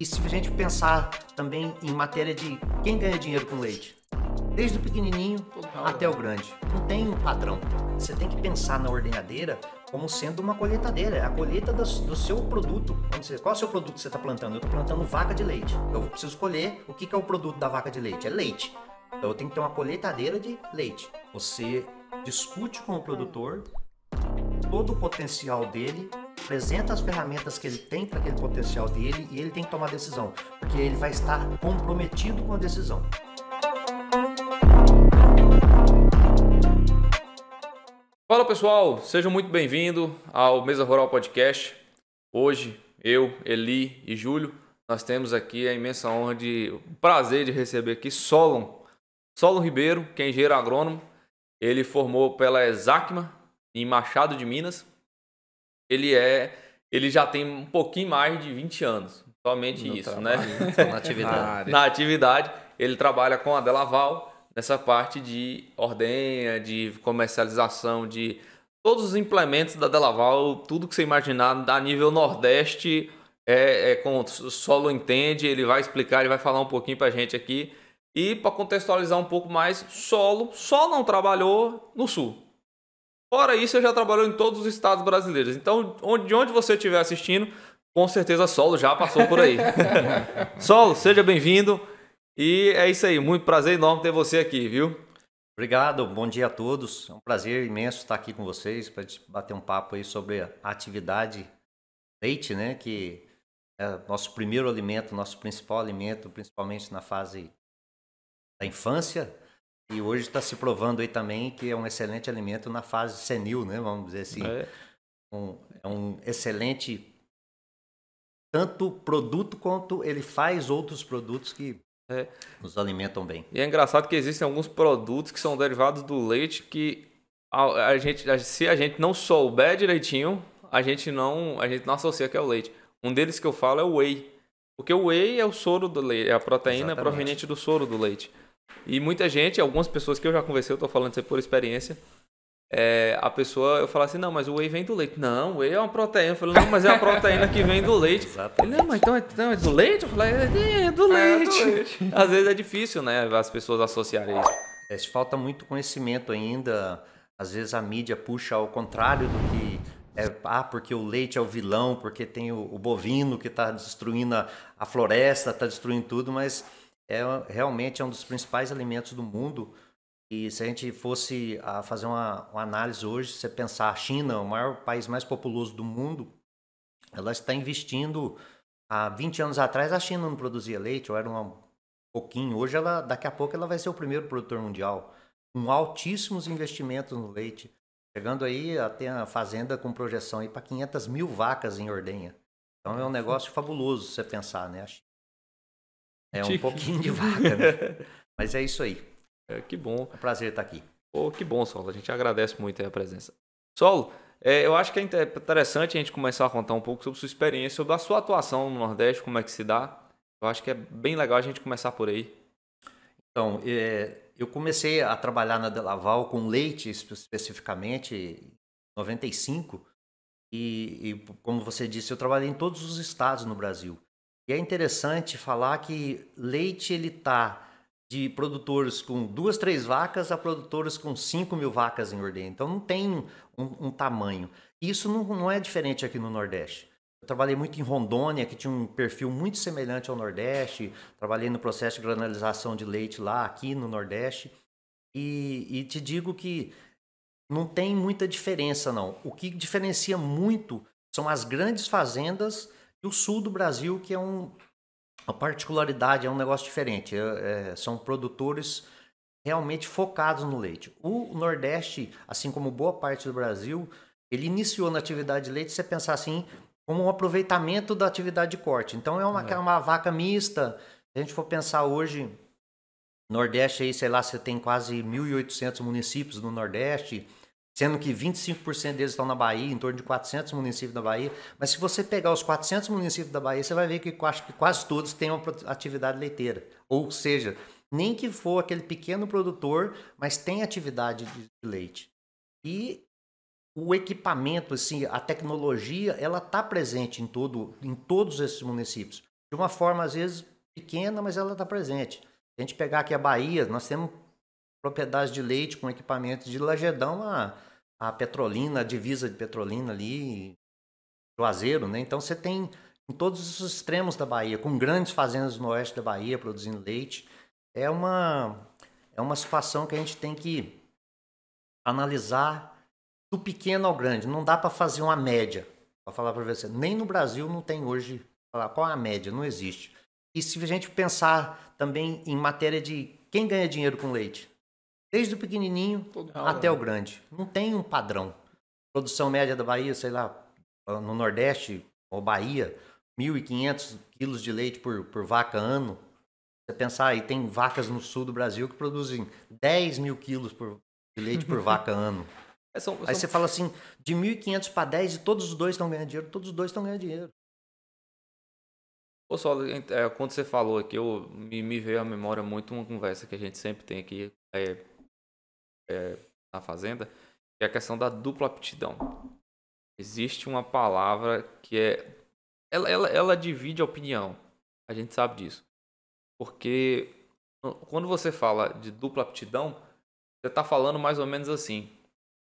E se a gente pensar também em matéria de quem ganha dinheiro com leite, desde o pequenininho Total, até o né? grande, não tem um padrão. Você tem que pensar na ordenhadeira como sendo uma colheitadeira, é a colheita do, do, seu produto. Você, qual é o seu produto que você está plantando? Eu estou plantando vaca de leite. Eu preciso colher o que, que é o produto da vaca de leite. É leite. Então eu tenho que ter uma colheitadeira de leite. Você discute com o produtor todo o potencial dele apresenta as ferramentas que ele tem para aquele potencial dele e ele tem que tomar decisão, porque ele vai estar comprometido com a decisão. Fala pessoal, sejam muito bem-vindos ao Mesa Rural Podcast. Hoje, eu, Eli e Júlio, nós temos aqui a imensa honra de, o prazer de receber aqui Solon. Solon Ribeiro, que é engenheiro agrônomo, ele formou pela Exacma em Machado de Minas ele é. Ele já tem um pouquinho mais de 20 anos. Somente no isso, né? trabalho, né? Na atividade. na atividade. Ele trabalha com a Delaval nessa parte de ordenha, de comercialização, de todos os implementos da Delaval, tudo que você imaginar a nível Nordeste, é, é com solo entende, ele vai explicar, ele vai falar um pouquinho para a gente aqui. E para contextualizar um pouco mais, solo só não trabalhou no Sul. Fora isso, eu já trabalhou em todos os estados brasileiros. Então, de onde você estiver assistindo, com certeza Solo já passou por aí. Solo, seja bem-vindo. E é isso aí, muito prazer enorme ter você aqui, viu? Obrigado, bom dia a todos. É um prazer imenso estar aqui com vocês para bater um papo aí sobre a atividade leite, né? Que é nosso primeiro alimento, nosso principal alimento, principalmente na fase da infância, e hoje está se provando aí também que é um excelente alimento na fase senil, né? Vamos dizer assim. É um, é um excelente tanto produto quanto ele faz outros produtos que é. nos alimentam bem. E é engraçado que existem alguns produtos que são derivados do leite que a, a gente, a, se a gente não souber direitinho, a gente não, a gente não associa que é o leite. Um deles que eu falo é o whey. Porque o whey é o soro do leite, é a proteína Exatamente. proveniente do soro do leite. E muita gente, algumas pessoas que eu já conversei, eu tô falando isso por experiência, é, a pessoa, eu falo assim, não, mas o whey vem do leite. Não, o whey é uma proteína. Eu falo, não, mas é a proteína que vem do leite. Ele, não, mas então é, então é, do leite? Eu falei, é, é, é do é leite. Às vezes é difícil, né, as pessoas associarem isso. É, falta muito conhecimento ainda. Às vezes a mídia puxa ao contrário do que é, ah, porque o leite é o vilão, porque tem o, o bovino que está destruindo a, a floresta, está destruindo tudo, mas é realmente é um dos principais alimentos do mundo. E se a gente fosse a fazer uma, uma análise hoje, você pensar a China, o maior país mais populoso do mundo, ela está investindo há 20 anos atrás a China não produzia leite, ou era um pouquinho. Hoje ela daqui a pouco ela vai ser o primeiro produtor mundial, com altíssimos investimentos no leite, chegando aí até a fazenda com projeção aí para 500 mil vacas em ordenha. Então é um negócio fabuloso você pensar, né? A China é Chique. um pouquinho de vaca, né? Mas é isso aí. É, que bom. É um prazer estar tá aqui. Pô, que bom, Solo. A gente agradece muito a presença. Solo, é, eu acho que é interessante a gente começar a contar um pouco sobre sua experiência, sobre a sua atuação no Nordeste, como é que se dá. Eu acho que é bem legal a gente começar por aí. Então, é, eu comecei a trabalhar na Delaval com leite especificamente em 95. E, e, como você disse, eu trabalhei em todos os estados no Brasil. E é interessante falar que leite ele tá de produtores com duas, três vacas a produtores com cinco mil vacas em ordem. Então não tem um, um tamanho. Isso não, não é diferente aqui no Nordeste. Eu trabalhei muito em Rondônia, que tinha um perfil muito semelhante ao Nordeste. Trabalhei no processo de granalização de leite lá, aqui no Nordeste. E, e, te digo que não tem muita diferença, não. O que diferencia muito são as grandes fazendas e o sul do Brasil, que é um, uma particularidade, é um negócio diferente. É, é, são produtores realmente focados no leite. O Nordeste, assim como boa parte do Brasil, ele iniciou na atividade de leite, se você pensar assim, como um aproveitamento da atividade de corte. Então é uma, é. é uma vaca mista. Se a gente for pensar hoje, Nordeste aí, sei lá, você tem quase 1.800 municípios no Nordeste sendo que 25% deles estão na Bahia, em torno de 400 municípios da Bahia. Mas se você pegar os 400 municípios da Bahia, você vai ver que acho que quase todos têm uma atividade leiteira. Ou seja, nem que for aquele pequeno produtor, mas tem atividade de leite. E o equipamento, assim, a tecnologia, ela está presente em, todo, em todos esses municípios. De uma forma, às vezes, pequena, mas ela está presente. Se a gente pegar aqui a Bahia, nós temos propriedades de leite com equipamentos de lajedão a, a Petrolina, a divisa de Petrolina ali, Juazeiro, né? Então você tem em todos os extremos da Bahia, com grandes fazendas no oeste da Bahia produzindo leite. É uma, é uma situação que a gente tem que analisar do pequeno ao grande. Não dá para fazer uma média. Para falar para você, nem no Brasil não tem hoje falar qual é a média, não existe. E se a gente pensar também em matéria de quem ganha dinheiro com leite? Desde o pequenininho até hora. o né? grande. Não tem um padrão. Produção média da Bahia, sei lá, no Nordeste ou Bahia, 1.500 quilos de leite por, por vaca ano. Você pensar, aí tem vacas no sul do Brasil que produzem 10 mil quilos por, de leite por vaca ano. É, aí você fala assim, de 1.500 para 10 e todos os dois estão ganhando dinheiro, todos os dois estão ganhando dinheiro. Ô, só é, quando você falou aqui, eu, me, me, veio à memória muito uma conversa que a gente sempre tem aqui é, é, na fazenda, que é a questão da dupla aptidão. Existe uma palavra que é. Ela, ela, ela divide a opinião. A gente sabe disso. Porque quando você fala de dupla aptidão, você está falando mais ou menos assim.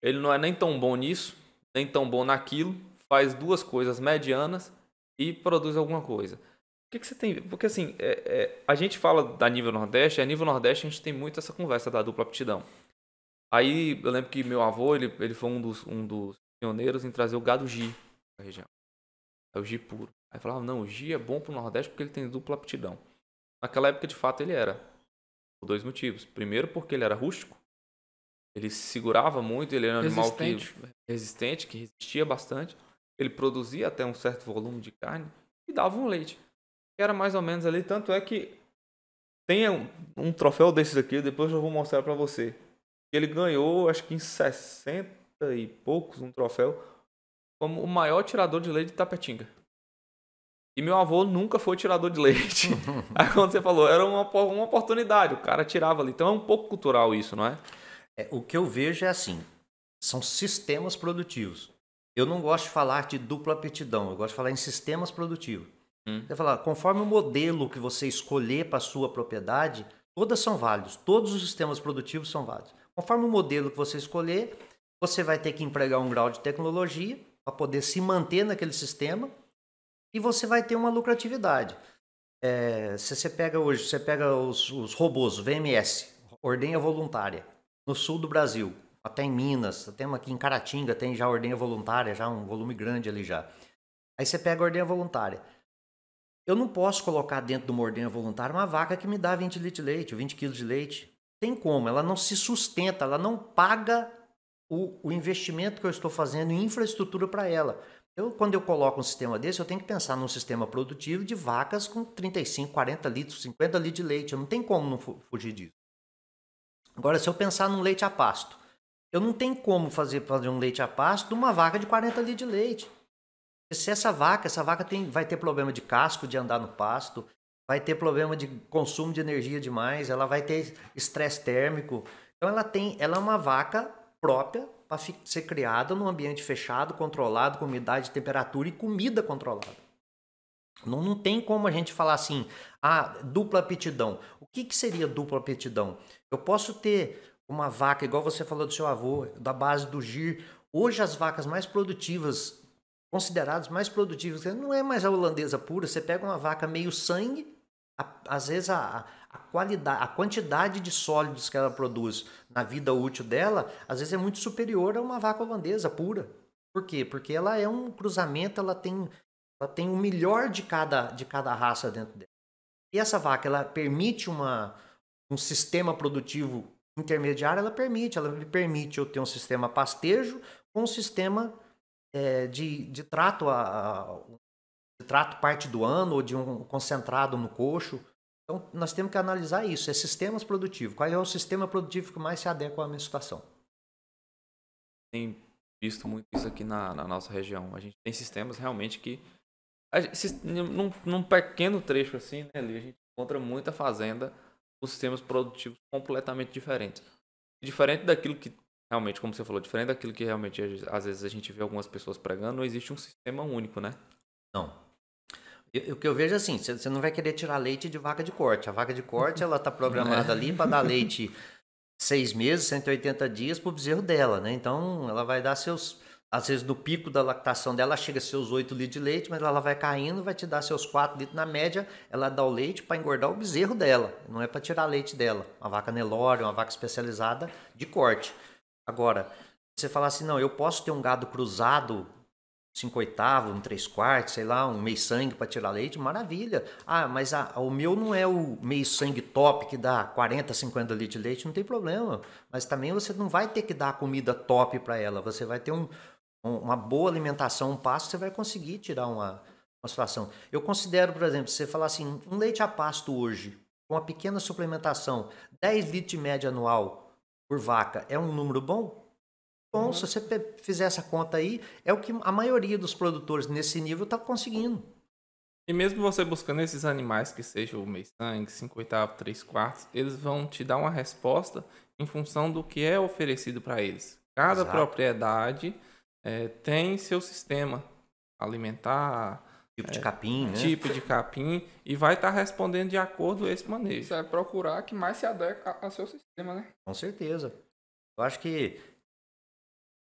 Ele não é nem tão bom nisso, nem tão bom naquilo, faz duas coisas medianas e produz alguma coisa. O que, que você tem? Porque assim, é, é, a gente fala da nível Nordeste, e a nível Nordeste a gente tem muito essa conversa da dupla aptidão. Aí eu lembro que meu avô, ele, ele foi um dos, um dos pioneiros em trazer o gado gi a região. É o gi puro. Aí falava, não, o gi é bom pro Nordeste porque ele tem dupla aptidão. Naquela época, de fato, ele era. Por dois motivos. Primeiro, porque ele era rústico. Ele segurava muito, ele era um animal que, resistente, que resistia bastante. Ele produzia até um certo volume de carne e dava um leite. Era mais ou menos ali, tanto é que tem um, um troféu desses aqui, depois eu vou mostrar para você. Ele ganhou, acho que em 60 e poucos, um troféu, como o maior tirador de leite de Tapetinga. E meu avô nunca foi tirador de leite. Aí quando você falou, era uma, uma oportunidade, o cara tirava ali. Então é um pouco cultural isso, não é? é o que eu vejo é assim, são sistemas produtivos. Eu não gosto de falar de dupla aptidão, eu gosto de falar em sistemas produtivos. Hum. Você fala, conforme o modelo que você escolher para sua propriedade, todas são válidas todos os sistemas produtivos são válidos. Conforme o modelo que você escolher, você vai ter que empregar um grau de tecnologia para poder se manter naquele sistema e você vai ter uma lucratividade. É, se você pega hoje, você pega os, os robôs, VMS, ordenha voluntária, no sul do Brasil, até em Minas, até aqui em Caratinga, tem já ordenha voluntária, já um volume grande ali já. Aí você pega a ordenha voluntária. Eu não posso colocar dentro de uma ordenha voluntária uma vaca que me dá 20 litros de leite, 20 quilos de leite tem como, ela não se sustenta, ela não paga o, o investimento que eu estou fazendo em infraestrutura para ela. Eu, quando eu coloco um sistema desse, eu tenho que pensar num sistema produtivo de vacas com 35, 40 litros, 50 litros de leite. Eu não tem como não fugir disso. Agora, se eu pensar num leite a pasto, eu não tenho como fazer, fazer um leite a pasto de uma vaca de 40 litros de leite. Se essa vaca, essa vaca tem, vai ter problema de casco de andar no pasto, vai ter problema de consumo de energia demais, ela vai ter estresse térmico. Então ela tem, ela é uma vaca própria para ser criada num ambiente fechado, controlado, com umidade, temperatura e comida controlada. Não, não tem como a gente falar assim, ah, dupla aptidão. O que, que seria dupla aptidão? Eu posso ter uma vaca, igual você falou do seu avô, da base do GIR. Hoje as vacas mais produtivas, consideradas mais produtivas, não é mais a holandesa pura, você pega uma vaca meio sangue, a, às vezes a, a qualidade, a quantidade de sólidos que ela produz na vida útil dela, às vezes é muito superior a uma vaca holandesa pura. Por quê? Porque ela é um cruzamento, ela tem ela tem o melhor de cada de cada raça dentro dela. E essa vaca, ela permite uma um sistema produtivo intermediário, ela permite, ela me permite eu ter um sistema pastejo com um sistema é, de, de trato a, a, trato parte do ano ou de um concentrado no coxo. Então, nós temos que analisar isso. É sistemas produtivos. Qual é o sistema produtivo que mais se adequa à minha situação? Tem visto muito isso aqui na, na nossa região. A gente tem sistemas realmente que... Gente, num, num, pequeno trecho assim, né, ali, a gente encontra muita fazenda com sistemas produtivos completamente diferentes. Diferente daquilo que realmente, como você falou, diferente daquilo que realmente às vezes a gente vê algumas pessoas pregando, não existe um sistema único, né? Não. O que eu vejo é assim, você não vai querer tirar leite de vaca de corte. A vaca de corte, ela está programada é. ali para dar leite seis meses, 180 dias para o bezerro dela, né? Então, ela vai dar seus... Às vezes, no pico da lactação dela, chega seus 8 litros de leite, mas ela vai caindo, vai te dar seus 4 litros. Na média, ela dá o leite para engordar o bezerro dela, não é para tirar leite dela. Uma vaca Nelore, uma vaca especializada de corte. Agora, você falar assim, não, eu posso ter um gado cruzado cinco oitavos, um três quartos, sei lá, um meio sangue para tirar leite, maravilha. Ah, mas a, o meu não é o meio sangue top que dá 40, 50 litros de leite, não tem problema. Mas também você não vai ter que dar comida top para ela, você vai ter um, um, uma boa alimentação, um passo, você vai conseguir tirar uma, uma situação. Eu considero, por exemplo, você falar assim, um leite a pasto hoje, com uma pequena suplementação, 10 litros de média anual por vaca, é um número bom? bom. Se você fizer essa conta aí, é o que a maioria dos produtores nesse nível está conseguindo. E mesmo você buscando esses animais, que sejam o meio 5 oitavos, 3 quartos, eles vão te dar uma resposta em função do que é oferecido para eles. Cada Exato. propriedade é, tem seu sistema alimentar, Tipo de é, capim, né? Tipo de capim e vai estar tá respondendo de acordo com esse manejo. Isso é procurar que mais se adeque ao seu sistema, né? Com certeza. Eu acho que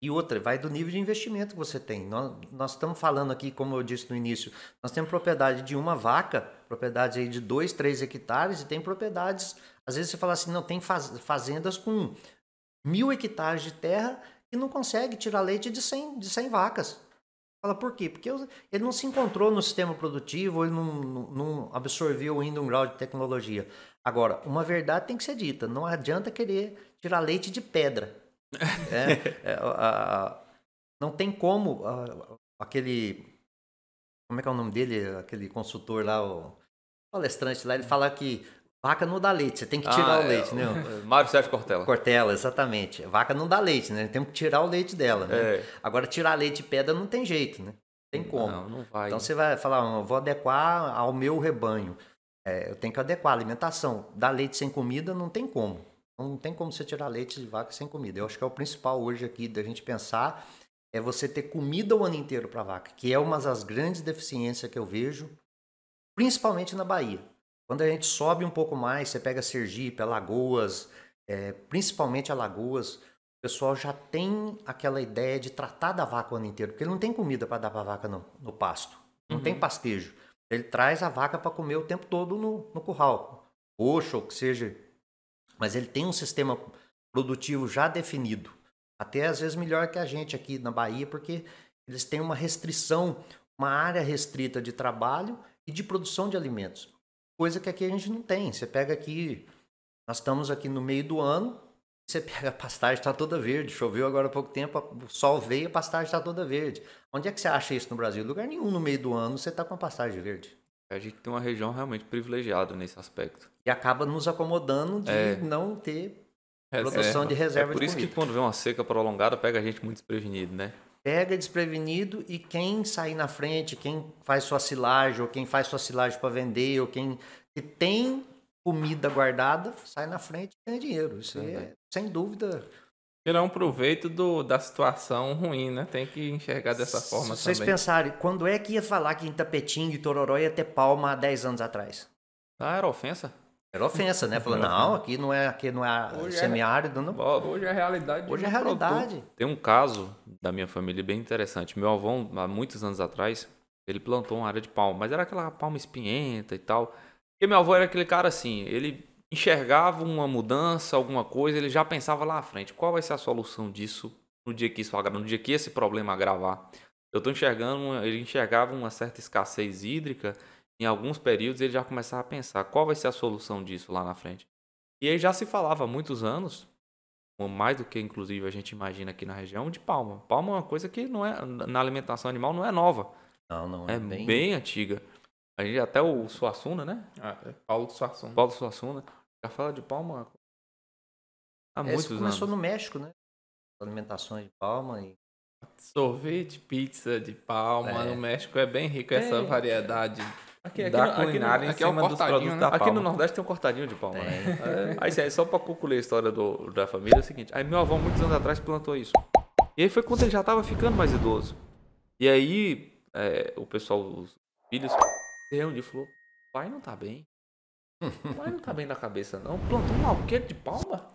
e outra, vai do nível de investimento que você tem. Nós, nós estamos falando aqui, como eu disse no início, nós temos propriedade de uma vaca, propriedade aí de 2, 3 hectares, e tem propriedades. Às vezes você fala assim, não, tem faz, fazendas com mil hectares de terra e não consegue tirar leite de 100, de 100 vacas. Fala por quê? Porque ele não se encontrou no sistema produtivo, ele não, não, não, absorveu ainda um grau de tecnologia. Agora, uma verdade tem que ser dita: não adianta querer tirar leite de pedra é, é, a, não tem como a, aquele. Como é que é o nome dele? Aquele consultor lá, o palestrante lá, ele fala que vaca não dá leite, você tem que tirar ah, o leite, é, né? É, Mário Sérgio Cortella. Cortella, exatamente. Vaca não dá leite, né? Tem que tirar o leite dela, né? É. Agora, tirar leite de pedra não tem jeito, né? Tem como. Não, não vai. Então você vai falar, vou adequar ao meu rebanho. É, eu tenho que adequar a alimentação. Dar leite sem comida não tem como. Não tem como você tirar leite de vaca sem comida. Eu acho que é o principal hoje aqui da gente pensar é você ter comida o ano inteiro para vaca, que é uma das grandes deficiências que eu vejo, principalmente na Bahia. Quando a gente sobe um pouco mais, você pega Sergipe, Alagoas, é, principalmente Alagoas, o pessoal já tem aquela ideia de tratar da vaca o ano inteiro, porque ele não tem comida para dar para a vaca no, no pasto, não uhum. tem pastejo. Ele traz a vaca para comer o tempo todo no, no curral, roxo ou que seja mas ele tem um sistema produtivo já definido, até às vezes melhor que a gente aqui na Bahia, porque eles têm uma restrição, uma área restrita de trabalho e de produção de alimentos, coisa que aqui a gente não tem. Você pega aqui, nós estamos aqui no meio do ano, você pega a pastagem está toda verde, choveu agora há pouco tempo, o sol veio, a pastagem está toda verde. Onde é que você acha isso no Brasil? Lugar nenhum no meio do ano você está com a pastagem verde. A gente tem uma região realmente privilegiada nesse aspecto. E acaba nos acomodando de é. não ter é, é. produção de é reserva é por de isso comida. que quando vem uma seca prolongada, pega a gente muito desprevenido, né? Pega desprevenido e quem sair na frente, quem faz sua silagem, ou quem faz sua silagem para vender, ou quem que tem comida guardada, sai na frente e ganha dinheiro. Isso é, sem dúvida, tirar é um proveito do, da situação ruim, né? Tem que enxergar dessa forma vocês também. Vocês pensarem, quando é que ia falar que em Tapetinho e Tororó ia ter palma há 10 anos atrás? Ah, era ofensa. Era ofensa, né? Falando, não, aqui não é, aqui não é, é semiárido. Não. Hoje é realidade. Hoje é realidade. Produto. Tem um caso da minha família bem interessante. Meu avô, há muitos anos atrás, ele plantou uma área de palma, mas era aquela palma espinhenta e tal. E meu avô era aquele cara assim, ele enxergava uma mudança, alguma coisa, ele já pensava lá à frente, qual vai ser a solução disso no dia que isso agravar, no dia que esse problema agravar. Eu estou enxergando, ele enxergava uma certa escassez hídrica, em alguns períodos ele já começava a pensar, qual vai ser a solução disso lá na frente. E aí já se falava há muitos anos, mais do que inclusive a gente imagina aqui na região, de palma. Palma é uma coisa que não é na alimentação animal não é nova. Não, não é, é bem... bem antiga. A gente, até o Suassuna, né? Ah, é Paulo Suassuna. Paulo Suassuna Garfala de palma há Esse é, muitos começou anos. Começou no México, né? Alimentações de palma e sorvete, pizza de palma. É. No México é bem rico essa variedade. Aqui, aqui, da no, culinária aqui, em é cima é um dos produtos né? da palma. Aqui no Nordeste tem um cortadinho de palma, né? É. Aí, aí só para concluir a história do, da família, é o seguinte. Aí meu avô, muitos anos atrás, plantou isso. E aí foi quando ele já estava ficando mais idoso. E aí, é, o pessoal, os filhos, se reuniu e falou, pai não tá bem. Mas não tá bem da cabeça, não. Plantou um alqueiro de palma?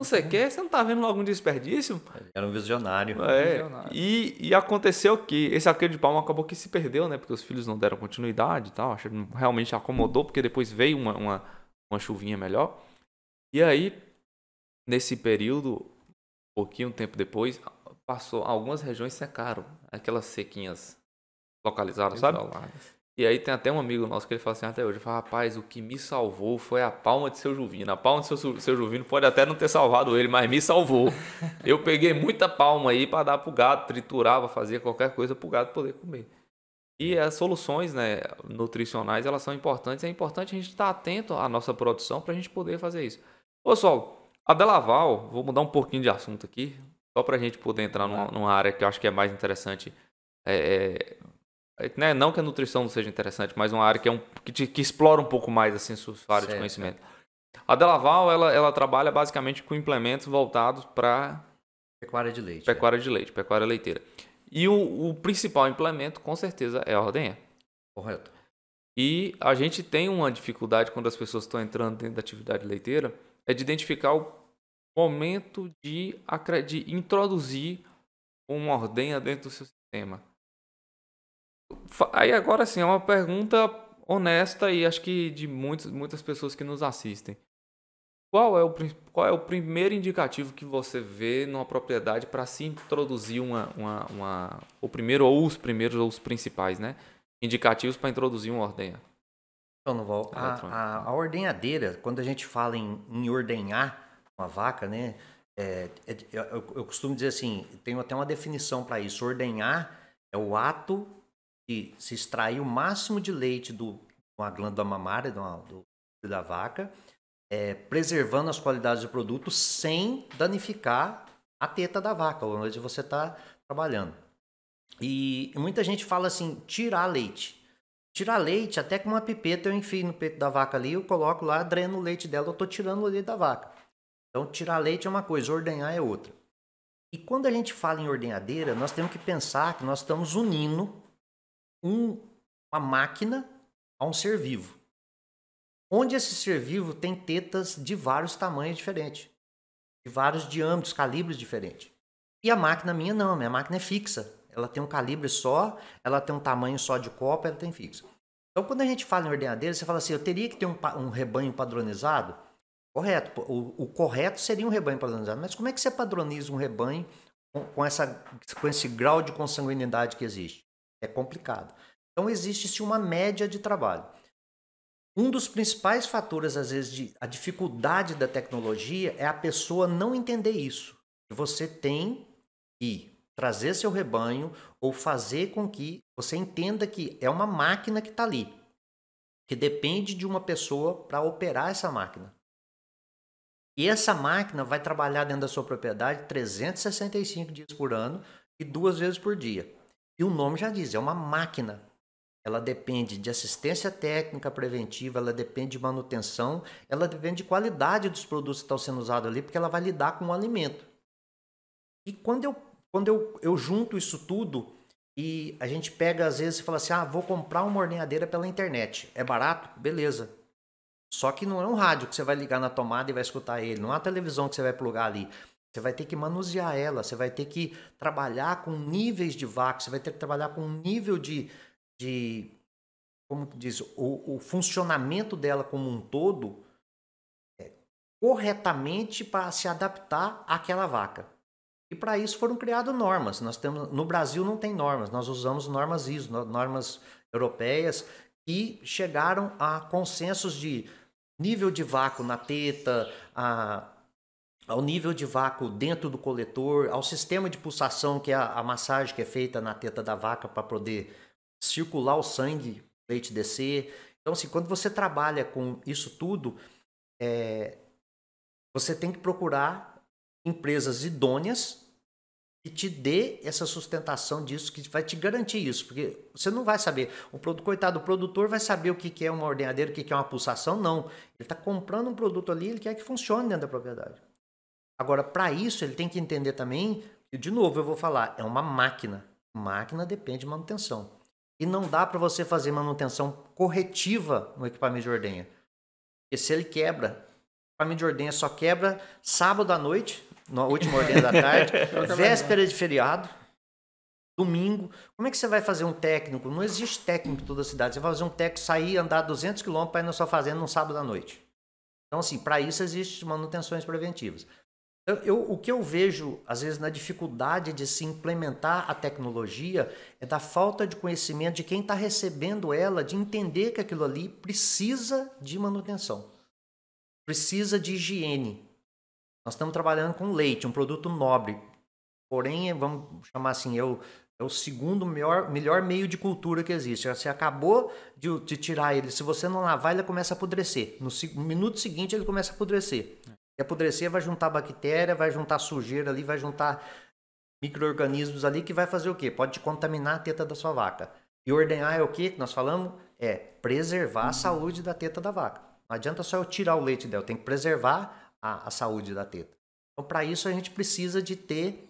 Não sei o quê, você não tá vendo algum desperdício? É, era um visionário. É, E, e, aconteceu que esse alqueiro de palma acabou que se perdeu, né? Porque os filhos não deram continuidade e tal. Realmente acomodou, porque depois veio uma, uma, uma chuvinha melhor. E aí, nesse período, um pouquinho tempo depois, passou algumas regiões secaram. Aquelas sequinhas localizadas, sabe? Isoladas. E aí tem até um amigo nosso que ele fala assim até hoje, fala, rapaz, o que me salvou foi a palma de seu Juvino. A palma de seu, seu Juvino pode até não ter salvado ele, mas me salvou. Eu peguei muita palma aí para dar pro gato, triturava, fazia qualquer coisa pro gato poder comer. E as soluções né, nutricionais, elas são importantes. É importante a gente estar tá atento à nossa produção para a gente poder fazer isso. Pessoal, a Delaval, vou mudar um pouquinho de assunto aqui, só para a gente poder entrar numa, numa, área que eu acho que é mais interessante é, é é, né? Não que a nutrição não seja interessante, mas uma área que, é um, que, te, que explora um pouco mais assim, sua área certo. de conhecimento. A Delaval, ela, ela trabalha basicamente com implementos voltados para... Pecuária de leite. É. Pecuária é. de leite, pecuária leiteira. E o, o principal implemento, com certeza, é a ordenha. Correto. E a gente tem uma dificuldade quando as pessoas estão entrando dentro da atividade leiteira, é de identificar o momento de, de introduzir uma ordenha dentro do seu sistema. Aí agora sim, é uma pergunta honesta e acho que de muitos, muitas pessoas que nos assistem. Qual é, o, qual é o primeiro indicativo que você vê numa propriedade para se introduzir uma, uma, uma, o primeiro ou os primeiros ou os principais, né? Indicativos para introduzir uma ordenha. Então, não tá a, a, a, ordenhadeira, quando a gente fala em, em ordenhar uma vaca, né? É, é, eu, eu costumo dizer assim, tenho até uma definição para isso. Ordenhar é o ato se extrair o máximo de leite do, de uma glândula mamária, do, da vaca, é, preservando as qualidades do produto sem danificar a teta da vaca, onde você está trabalhando. E muita gente fala assim, tirar leite. Tirar leite, até com uma pipeta eu enfio no peito da vaca ali, eu coloco lá, dreno o leite dela, eu estou tirando o leite da vaca. Então, tirar leite é uma coisa, ordenhar é outra. E quando a gente fala em ordenhadeira, nós temos que pensar que nós estamos unindo um, uma máquina a um ser vivo. Onde esse ser vivo tem tetas de vários tamanhos diferentes, de vários diâmetros, calibres diferentes. E a máquina minha não, minha máquina é fixa. Ela tem um calibre só, ela tem um tamanho só de copa, ela tem fixa. Então, quando a gente fala em ordenhadeira, você fala assim: eu teria que ter um, um rebanho padronizado? Correto. O, o, correto seria um rebanho padronizado. Mas como é que você padroniza um rebanho com, com, essa, com esse grau de consanguinidade que existe? É complicado. Então existe-se uma média de trabalho. Um dos principais fatores, às vezes, de a dificuldade da tecnologia é a pessoa não entender isso. Você tem que trazer seu rebanho ou fazer com que você entenda que é uma máquina que está ali, que depende de uma pessoa para operar essa máquina. E essa máquina vai trabalhar dentro da sua propriedade 365 dias por ano e duas vezes por dia. E o nome já diz, é uma máquina. Ela depende de assistência técnica preventiva, ela depende de manutenção, ela depende de qualidade dos produtos que estão sendo usados ali, porque ela vai lidar com o alimento. E quando eu, quando eu, eu junto isso tudo e a gente pega às vezes e fala assim: ah, vou comprar uma ordenhadeira pela internet. É barato? Beleza. Só que não é um rádio que você vai ligar na tomada e vai escutar ele, não é uma televisão que você vai plugar ali. Você vai ter que manusear ela, você vai ter que trabalhar com níveis de vácuo, você vai ter que trabalhar com um nível de, de como diz, o, o funcionamento dela como um todo é, corretamente para se adaptar àquela vaca. E para isso foram criadas normas. Nós temos, no Brasil não tem normas, nós usamos normas ISO, normas europeias que chegaram a consensos de nível de vácuo na teta, a ao nível de vácuo dentro do coletor, ao sistema de pulsação, que é a, a massagem que é feita na teta da vaca para poder circular o sangue, o leite descer. Então, assim, quando você trabalha com isso tudo, é, você tem que procurar empresas idôneas que te dê essa sustentação disso, que vai te garantir isso, porque você não vai saber. O produto, coitado, o produtor vai saber o que, é uma ordenhadeira, o que, que é uma pulsação, não. Ele está comprando um produto ali, ele quer que funcione dentro da propriedade. Agora, para isso, ele tem que entender também, e de novo eu vou falar, é uma máquina. Máquina depende de manutenção. E não dá para você fazer manutenção corretiva no equipamento de ordenha. Porque se ele quebra, o equipamento de ordenha só quebra sábado à noite, na última ordem da tarde, véspera de feriado, domingo. Como é que você vai fazer um técnico? Não existe técnico em toda a cidade. Você vai fazer um técnico sair, andar 200 quilômetros para ir na sua fazenda um sábado à noite. Então, assim, para isso existem manutenções preventivas. Eu, eu, o que eu vejo, às vezes, na dificuldade de se implementar a tecnologia é da falta de conhecimento de quem está recebendo ela, de entender que aquilo ali precisa de manutenção, precisa de higiene. Nós estamos trabalhando com leite, um produto nobre. Porém, vamos chamar assim, é o é segundo melhor, melhor meio de cultura que existe. Você acabou de, de, tirar ele. Se você não lavar, ele começa a apodrecer. No, no minuto seguinte, ele começa a apodrecer apodrecer vai juntar bactéria, vai juntar sujeira ali, vai juntar micro-organismos ali que vai fazer o quê? Pode contaminar a teta da sua vaca. E ordenhar é o quê que nós falamos? É preservar a saúde da teta da vaca. Não adianta só eu tirar o leite dela, tem que preservar a, a saúde da teta. Então, para isso, a gente precisa de ter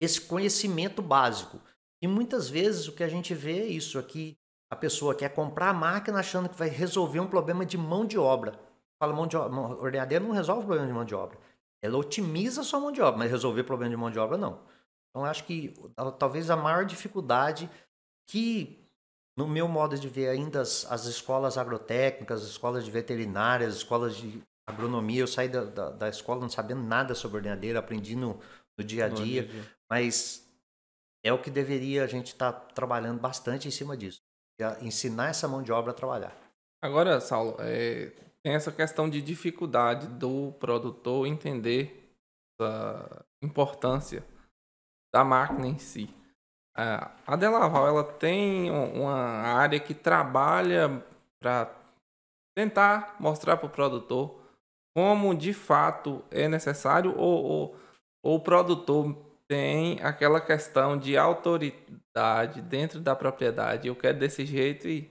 esse conhecimento básico. E muitas vezes o que a gente vê é isso aqui. É a pessoa quer comprar a máquina achando que vai resolver um problema de mão de obra fala mão de obra. Ordenhadeira não resolve o problema de mão de obra. Ela otimiza a sua mão de obra, mas resolver o problema de mão de obra não. Então acho que talvez a maior dificuldade que, no meu modo de ver, ainda as, as escolas agrotécnicas, as escolas de veterinárias, as escolas de agronomia, eu saí da, da, da escola não sabendo nada sobre ordenhadeira, aprendi no, no dia a dia, dia, mas é o que deveria a gente estar tá trabalhando bastante em cima disso. É ensinar essa mão de obra a trabalhar. Agora, Saulo, é, tem essa questão de dificuldade do produtor entender a importância da máquina em si. A Delaval ela tem uma área que trabalha para tentar mostrar para o produtor como de fato é necessário ou, ou, ou o produtor tem aquela questão de autoridade dentro da propriedade. Eu quero desse jeito e,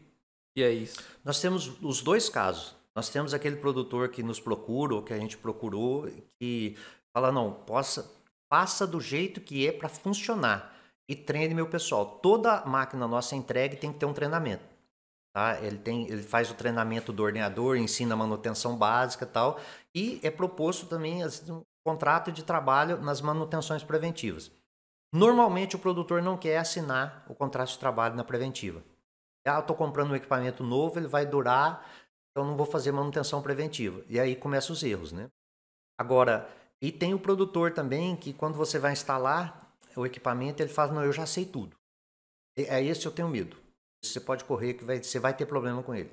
e é isso. Nós temos os dois casos. Nós temos aquele produtor que nos procura, ou que a gente procurou, que fala, não, possa, passa do jeito que é para funcionar e treine meu pessoal. Toda máquina nossa é entregue tem que ter um treinamento. Tá? Ele, tem, ele faz o treinamento do ordenador, ensina a manutenção básica e tal. E é proposto também assim, um contrato de trabalho nas manutenções preventivas. Normalmente o produtor não quer assinar o contrato de trabalho na preventiva. Ah, eu estou comprando um equipamento novo, ele vai durar então não vou fazer manutenção preventiva. E aí começam os erros, né? Agora, e tem o produtor também que quando você vai instalar o equipamento, ele fala: "Não, eu já sei tudo". É esse eu tenho medo. Você pode correr que vai, você vai ter problema com ele.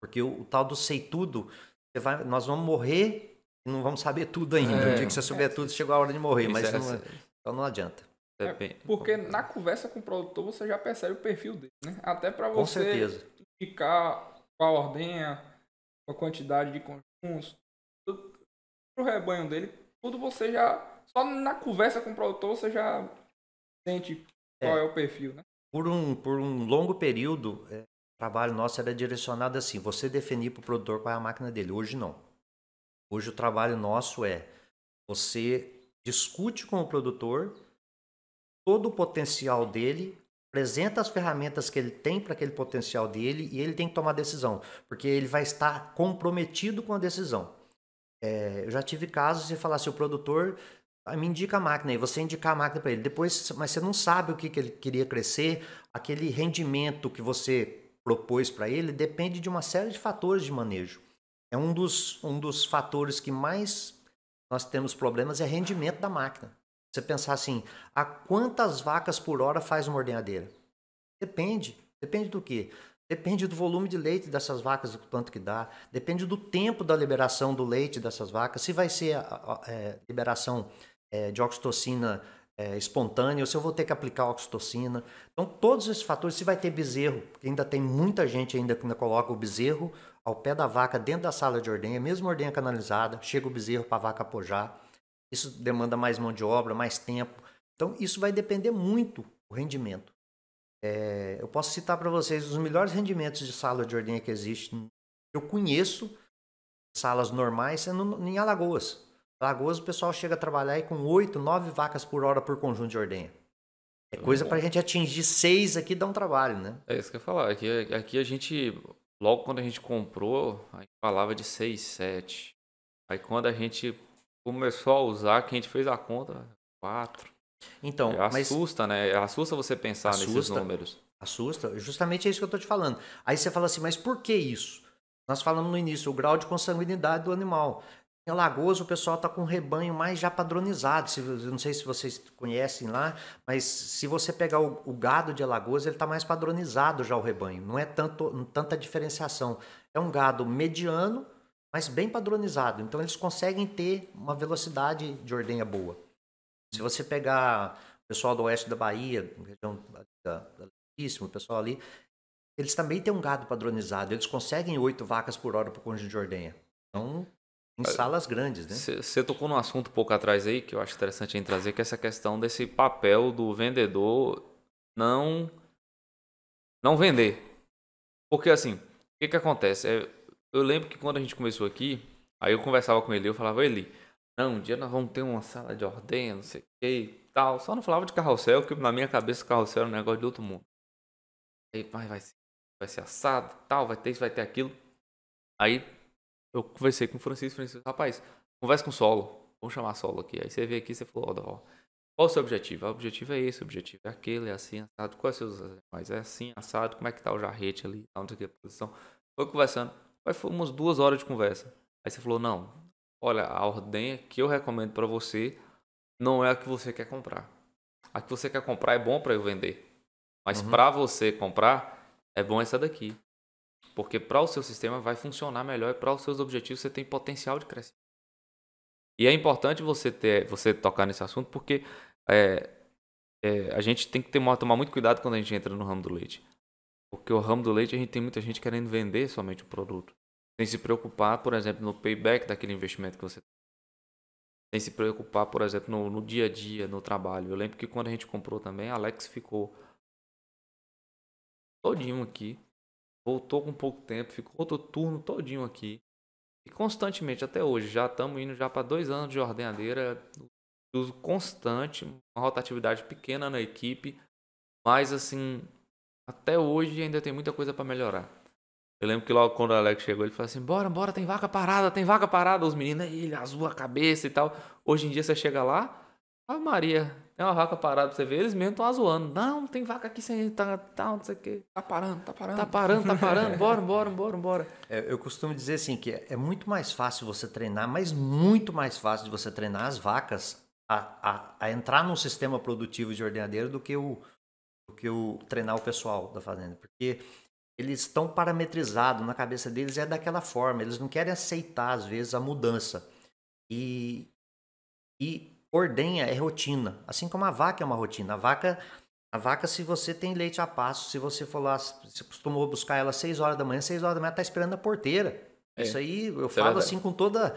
Porque o, o tal do sei tudo, vai, nós vamos morrer e não vamos saber tudo ainda. É, o dia que você souber é, tudo, chegou a hora de morrer, mas é, não, é. É. então não adianta. É, porque na conversa com o produtor você já percebe o perfil dele, né? Até para você indicar qual ordenha, a quantidade de conjuntos, o rebanho dele, tudo você já. Só na conversa com o produtor você já sente qual é, é o perfil, né? Por um, por um longo período, é, o trabalho nosso era direcionado assim: você definir para o produtor qual é a máquina dele. Hoje não. Hoje o trabalho nosso é você discute com o produtor todo o potencial dele apresenta as ferramentas que ele tem para aquele potencial dele e ele tem que tomar decisão, porque ele vai estar comprometido com a decisão. É, eu já tive casos de falar assim, o produtor ah, me indica a máquina e você indicar a máquina para ele, depois, mas você não sabe o que, que ele queria crescer, aquele rendimento que você propôs para ele depende de uma série de fatores de manejo. É um dos, um dos fatores que mais nós temos problemas é rendimento da máquina. Você pensar assim, a quantas vacas por hora faz uma ordenhadeira? Depende. Depende do quê? Depende do volume de leite dessas vacas, do quanto que dá. Depende do tempo da liberação do leite dessas vacas. Se vai ser a, a, a é, liberação é, de oxitocina é, espontânea ou se eu vou ter que aplicar oxitocina. Então, todos esses fatores. Se vai ter bezerro, porque ainda tem muita gente ainda que ainda coloca o bezerro ao pé da vaca dentro da sala de ordenha, mesmo ordenha canalizada, chega o bezerro para a vaca apojar. Isso demanda mais mão de obra, mais tempo. Então, isso vai depender muito do rendimento. É, eu posso citar para vocês os melhores rendimentos de sala de ordenha que existe. Eu conheço salas normais sendo em Alagoas. Alagoas, o pessoal chega a trabalhar aí com 8, 9 vacas por hora por conjunto de ordenha. É coisa para a gente atingir seis aqui dá um trabalho, né? É isso que eu ia falar. Aqui, aqui a gente, logo quando a gente comprou, a gente falava de seis, sete. Aí quando a gente começou a usar, que a gente fez a conta, quatro. Então, é, assusta, né? É, assusta você pensar assusta, nesses números. Assusta, justamente é isso que eu estou te falando. Aí você fala assim, mas por que isso? Nós falamos no início, o grau de consanguinidade do animal. Em Alagoas, o pessoal está com um rebanho mais já padronizado. Se, eu não sei se vocês conhecem lá, mas se você pegar o, o gado de Alagoas, ele está mais padronizado já o rebanho. Não é tanto, tanta diferenciação. É um gado mediano, mas bem padronizado. Então eles conseguem ter uma velocidade de ordenha boa. Se você pegar o pessoal do oeste da Bahia, região da, o pessoal ali, eles também têm um gado padronizado. Eles conseguem oito vacas por hora para o de ordenha. Então, em salas grandes, né? Você tocou num assunto pouco atrás aí, que eu acho interessante em trazer, que é essa questão desse papel do vendedor não não vender. Porque assim, o que, que acontece? É, eu lembro que quando a gente começou aqui, aí eu conversava com ele, eu falava, ele, não, um dia nós vamos ter uma sala de ordem, não sei o que e tal. Só não falava de carrossel, porque na minha cabeça carrossel era um negócio de outro mundo. Aí vai, vai, ser, vai ser assado, tal, vai ter isso, vai ter aquilo. Aí eu conversei com o Francisco, Francisco, rapaz, conversa com o Solo, vamos chamar Solo aqui. Aí você veio aqui, você falou, ó, qual o seu objetivo? Ah, o objetivo é esse, o objetivo é aquele, é assim, assado. Quais é seus animais? É assim, assado, como é que tá o jarrete ali, tal, não sei o que, a posição. Foi conversando. Mas foi umas duas horas de conversa. Aí você falou: não, olha, a ordenha que eu recomendo para você não é a que você quer comprar. A que você quer comprar é bom para eu vender. Mas uhum. para você comprar, é bom essa daqui. Porque para o seu sistema vai funcionar melhor e para os seus objetivos você tem potencial de crescimento. E é importante você ter, você tocar nesse assunto porque é, é, a gente tem que ter, tomar muito cuidado quando a gente entra no ramo do leite. Porque o ramo do leite a gente tem muita gente querendo vender somente o produto sem se preocupar, por exemplo, no payback daquele investimento que você sem se preocupar, por exemplo, no, no dia a dia, no trabalho. Eu lembro que quando a gente comprou também, Alex ficou todinho aqui, voltou com pouco tempo, ficou outro turno todinho aqui. E constantemente, até hoje, já estamos indo já para dois anos de ordenhadeira, uso constante, uma rotatividade pequena na equipe, mas assim, até hoje ainda tem muita coisa para melhorar. Eu lembro que logo quando o Alex chegou, ele falou assim: bora, bora, tem vaca parada, tem vaca parada. Os meninos, ele azul a cabeça e tal. Hoje em dia você chega lá, a Maria, tem uma vaca parada pra você ver, eles mesmo estão zoando. Não, tem vaca aqui sem. Tá, tá, não sei o quê. Tá parando, tá parando. Tá parando, tá parando, bora, bora, bora, bora. É, eu costumo dizer assim: que é, é muito mais fácil você treinar, mas muito mais fácil de você treinar as vacas a, a, a entrar num sistema produtivo de ordenadeiro do que o, do que o treinar o pessoal da fazenda. Porque eles estão parametrizados na cabeça deles é daquela forma. Eles não querem aceitar às vezes a mudança. E e ordenha é rotina, assim como a vaca é uma rotina. A vaca a vaca, se você tem leite a passo, se você for lá, se costumou buscar ela às 6 horas da manhã, 6 horas da manhã tá esperando a porteira. É, Isso aí eu é falo é assim com toda,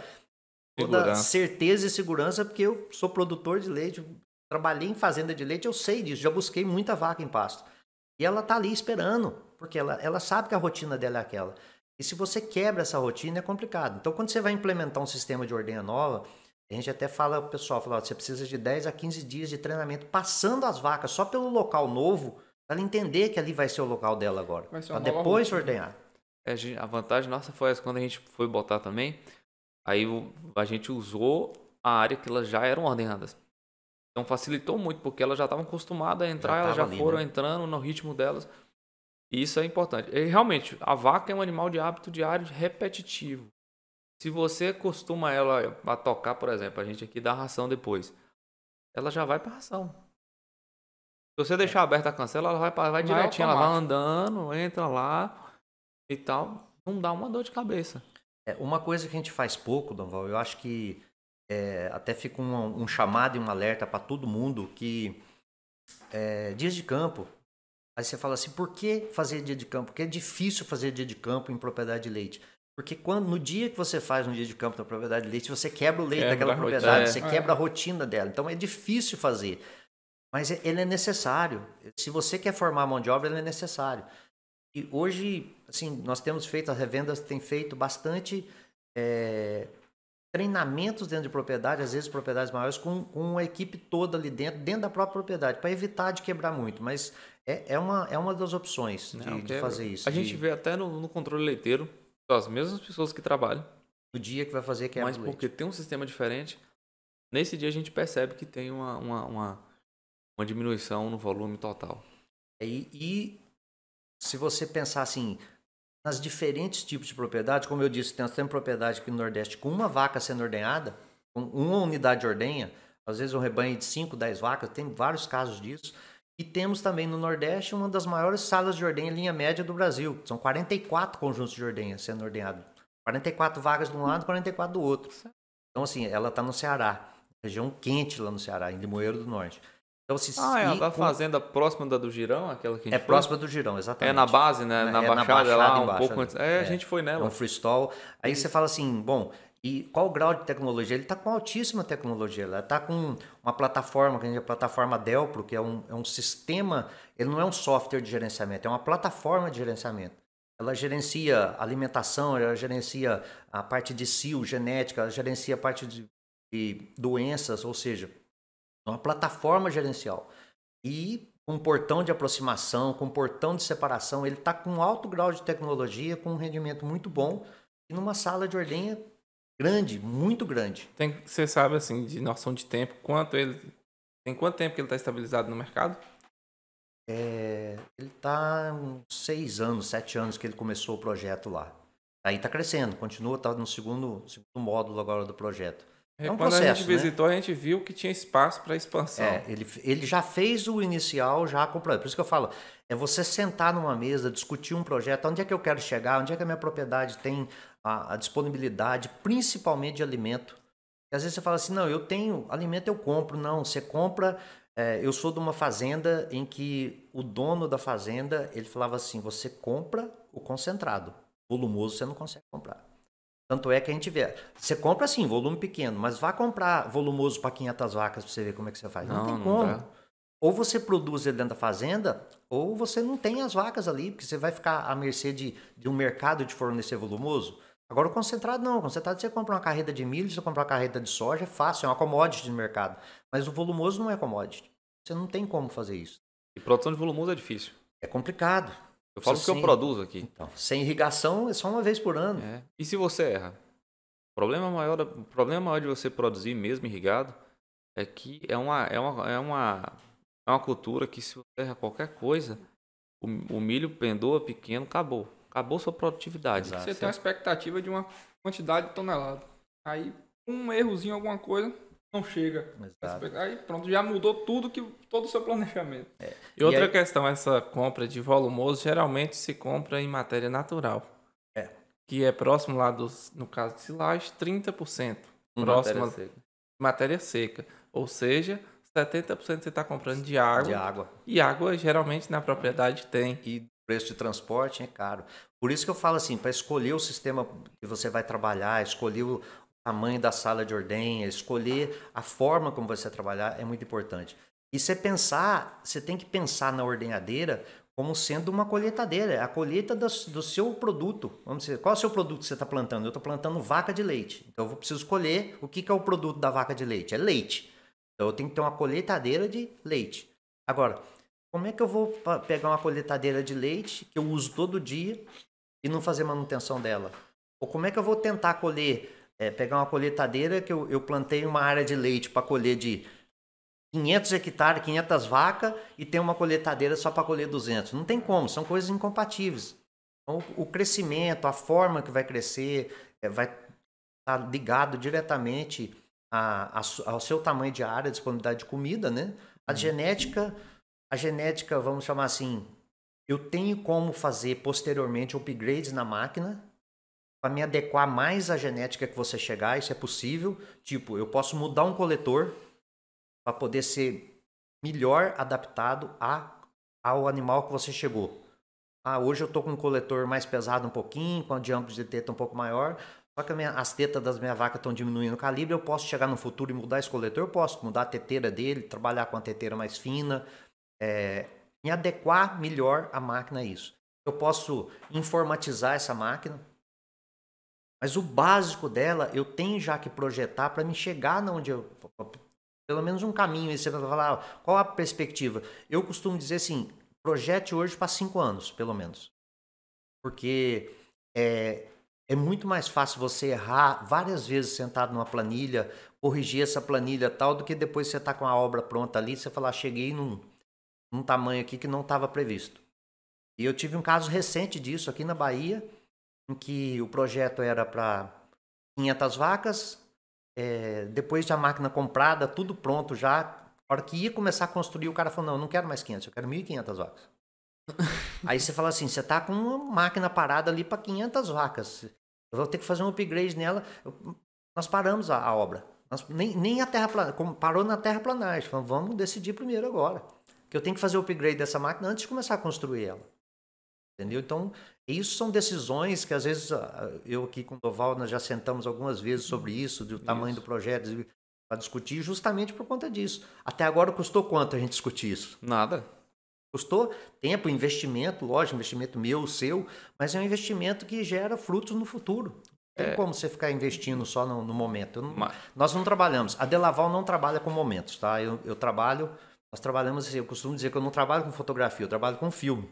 toda segurança. certeza e segurança, porque eu sou produtor de leite, trabalhei em fazenda de leite, eu sei disso, já busquei muita vaca em pasto. E ela tá ali esperando porque ela, ela sabe que a rotina dela é aquela. E se você quebra essa rotina, é complicado. Então, quando você vai implementar um sistema de ordenha nova, a gente até fala o pessoal, fala, você precisa de 10 a 15 dias de treinamento passando as vacas só pelo local novo, para ela entender que ali vai ser o local dela agora. Para depois rotina. ordenhar. É, a vantagem nossa foi essa, quando a gente foi botar também, aí a gente usou a área que elas já eram ordenadas. Então facilitou muito, porque elas já estavam acostumadas a entrar, já elas já ali, foram né? entrando no ritmo delas. E isso é importante. E, realmente, a vaca é um animal de hábito diário repetitivo. Se você costuma ela a tocar, por exemplo, a gente aqui dá ração depois, ela já vai para ração. Se você deixar é. aberta a cancela, ela vai, vai, vai direitinho, ela vai andando, entra lá e tal. Não dá uma dor de cabeça. É, uma coisa que a gente faz pouco, Donval, eu acho que é, até fica um, um, chamado e um alerta para todo mundo que é, dias de campo, Aí você fala assim, por que fazer dia de campo? Porque é difícil fazer dia de campo em propriedade de leite. Porque quando, no dia que você faz um dia de campo na propriedade de leite, você quebra o leite quebra daquela propriedade, é. você é. quebra a rotina dela. Então é difícil fazer. Mas é, ele é necessário. Se você quer formar mão de obra, ele é necessário. E hoje, assim, nós temos feito, as revendas têm feito bastante é, treinamentos dentro de propriedade, às vezes propriedades maiores, com, com a equipe toda ali dentro, dentro da própria propriedade, para evitar de quebrar muito. Mas é, é, uma, é uma das opções de, Não, de fazer isso. A de... gente vê até no, no controle leiteiro, as mesmas pessoas que trabalham. O dia que vai fazer que é Mas porque leite. tem um sistema diferente, nesse dia a gente percebe que tem uma, uma, uma, uma diminuição no volume total. É, e, e, se você pensar assim, nas diferentes tipos de propriedades, como eu disse, nós temos propriedade aqui no Nordeste com uma vaca sendo ordenhada, uma unidade de ordenha, às vezes um rebanho de 5, 10 vacas, tem vários casos disso. E temos também no Nordeste uma das maiores salas de ordenha linha média do Brasil. São 44 conjuntos de ordenha sendo ordenhados. 44 vagas de um lado, 44 do outro. Então, assim, ela está no Ceará. Região quente lá no Ceará, em Limoeiro do Norte. Então, se, ah, é da com... fazenda próxima da do Girão, aquela que a gente É foi? próxima do Girão, exatamente. É na base, né? É, na, é, baixada, é na baixada lá, embaixo, um pouco antes. É, é, a gente foi nela. É um freestall. Aí você fala assim, bom, e qual o grau de tecnologia? Ele está com altíssima tecnologia. ela está com uma plataforma, que a gente chama plataforma Delpro, que é um, é um sistema, ele não é um software de gerenciamento, é uma plataforma de gerenciamento. Ela gerencia alimentação, ela gerencia a parte de cio, genética, ela gerencia a parte de, de doenças, ou seja, é uma plataforma gerencial. E com um portão de aproximação, com um portão de separação, ele está com alto grau de tecnologia, com um rendimento muito bom. E numa sala de ordenha Grande, muito grande. Tem, você sabe, assim, de noção de tempo, quanto ele. Tem quanto tempo que ele está estabilizado no mercado? É, ele está seis anos, sete anos que ele começou o projeto lá. Aí está crescendo, continua, está no segundo, segundo módulo agora do projeto. É, é um Quando processo, a gente né? visitou, né? a gente viu que tinha espaço para expansão. É, ele, ele já fez o inicial, já comprou. É por isso que eu falo, é você sentar numa mesa, discutir um projeto, onde é que eu quero chegar, onde é que a minha propriedade tem a, a disponibilidade, principalmente de alimento. E às vezes você fala assim, não, eu tenho alimento, eu compro. Não, você compra. É, eu sou de uma fazenda em que o dono da fazenda ele falava assim, você compra o concentrado, volumoso você não consegue comprar. Tanto é que a gente vê. Você compra assim, volume pequeno, mas vá comprar volumoso para 500 vacas para você ver como é que você faz. Não, não tem como. Ou você produz ele dentro da fazenda, ou você não tem as vacas ali, porque você vai ficar à mercê de, de um mercado de fornecer volumoso. Agora o concentrado não. O concentrado você compra uma carreta de milho, você compra uma carreta de soja, é fácil, é uma commodity no mercado. Mas o volumoso não é commodity. Você não tem como fazer isso. E produção de volumoso é difícil. É complicado. Eu falo o que sem... eu produzo aqui. Então, sem irrigação é só uma vez por ano. É. E se você erra? O problema maior, o problema maior de você produzir mesmo irrigado é que é uma, é uma, é uma, é uma cultura que se você erra qualquer coisa, o, o milho pendoa pequeno, acabou acabou sua produtividade. Exato, você tem uma expectativa de uma quantidade de tonelada. Aí, um errozinho, alguma coisa, não chega. Exato. Aí pronto, já mudou tudo que todo o seu planejamento. É. E, e, outra aí... questão, essa compra de volumoso geralmente se compra em matéria natural. É. Que é próximo lá dos, no caso de silagem, 30%. próximo matéria matéria seca. Ou seja, 70% você está comprando de água. De água. E água geralmente na propriedade tem. E preço de transporte é caro. Por isso que eu falo assim, para escolher o sistema que você vai trabalhar, escolher o tamanho da sala de ordenha, escolher a forma como você vai trabalhar é muito importante. E você pensar, você tem que pensar na ordenhadeira como sendo uma colheitadeira, a colheita do, do seu produto. Vamos dizer, qual é o seu produto que você está plantando? Eu estou plantando vaca de leite. Então eu preciso escolher o que, que é o produto da vaca de leite. É leite. Então eu tenho que ter uma colheitadeira de leite. Agora, como é que eu vou pegar uma coletadeira de leite que eu uso todo dia e não fazer manutenção dela? Ou como é que eu vou tentar colher, é, pegar uma coletadeira que eu, eu plantei uma área de leite para colher de 500 hectares, 500 vacas e ter uma coletadeira só para colher 200? Não tem como, são coisas incompatíveis. Então, o crescimento, a forma que vai crescer, é, vai estar tá ligado diretamente a, a, ao seu tamanho de área, disponibilidade de comida, né? A uhum. genética a genética, vamos chamar assim, eu tenho como fazer posteriormente upgrades na máquina para me adequar mais à genética que você chegar, isso é possível. Tipo, eu posso mudar um coletor para poder ser melhor adaptado a, ao animal que você chegou. Ah, hoje eu tô com um coletor mais pesado um pouquinho, com a diâmetro de teta um pouco maior, só que minha, as tetas das minhas vacas estão diminuindo o calibre, eu posso chegar no futuro e mudar esse coletor, eu posso mudar a teteira dele, trabalhar com a teteira mais fina, é, me adequar melhor a máquina a isso. Eu posso informatizar essa máquina, mas o básico dela eu tenho já que projetar para me chegar na onde eu. Pelo menos um caminho. Aí você vai falar ah, qual a perspectiva. Eu costumo dizer assim: projete hoje para cinco anos, pelo menos. Porque é, é muito mais fácil você errar várias vezes sentado numa planilha, corrigir essa planilha tal, do que depois você tá com a obra pronta ali, você falar, ah, cheguei num um tamanho aqui que não estava previsto. E eu tive um caso recente disso aqui na Bahia, em que o projeto era para 500 vacas, é, depois de a máquina comprada, tudo pronto já, a hora que ia começar a construir, o cara falou, não, eu não quero mais 500, eu quero 1.500 vacas. Aí você fala assim, você tá com uma máquina parada ali para 500 vacas, eu vou ter que fazer um upgrade nela, eu, nós paramos a, a obra. Nós, nem, nem a terra parou na terraplanagem, falamos, vamos decidir primeiro agora que eu tenho que fazer o upgrade dessa máquina antes de começar a construir ela. Entendeu? Então, isso são decisões que às vezes eu aqui com o Doval nós já sentamos algumas vezes sobre uhum. isso, do tamanho isso. do projeto para discutir justamente por conta disso. Até agora custou quanto a gente discutir isso? Nada. Custou tempo, investimento, lógico, investimento meu, seu, mas é um investimento que gera frutos no futuro. Não tem é. como você ficar investindo só no, no momento. mas... Nós não trabalhamos. A Delaval não trabalha com momentos, tá? Eu, eu trabalho nós trabalhamos assim, eu costumo dizer que eu não trabalho com fotografia, eu trabalho com filme.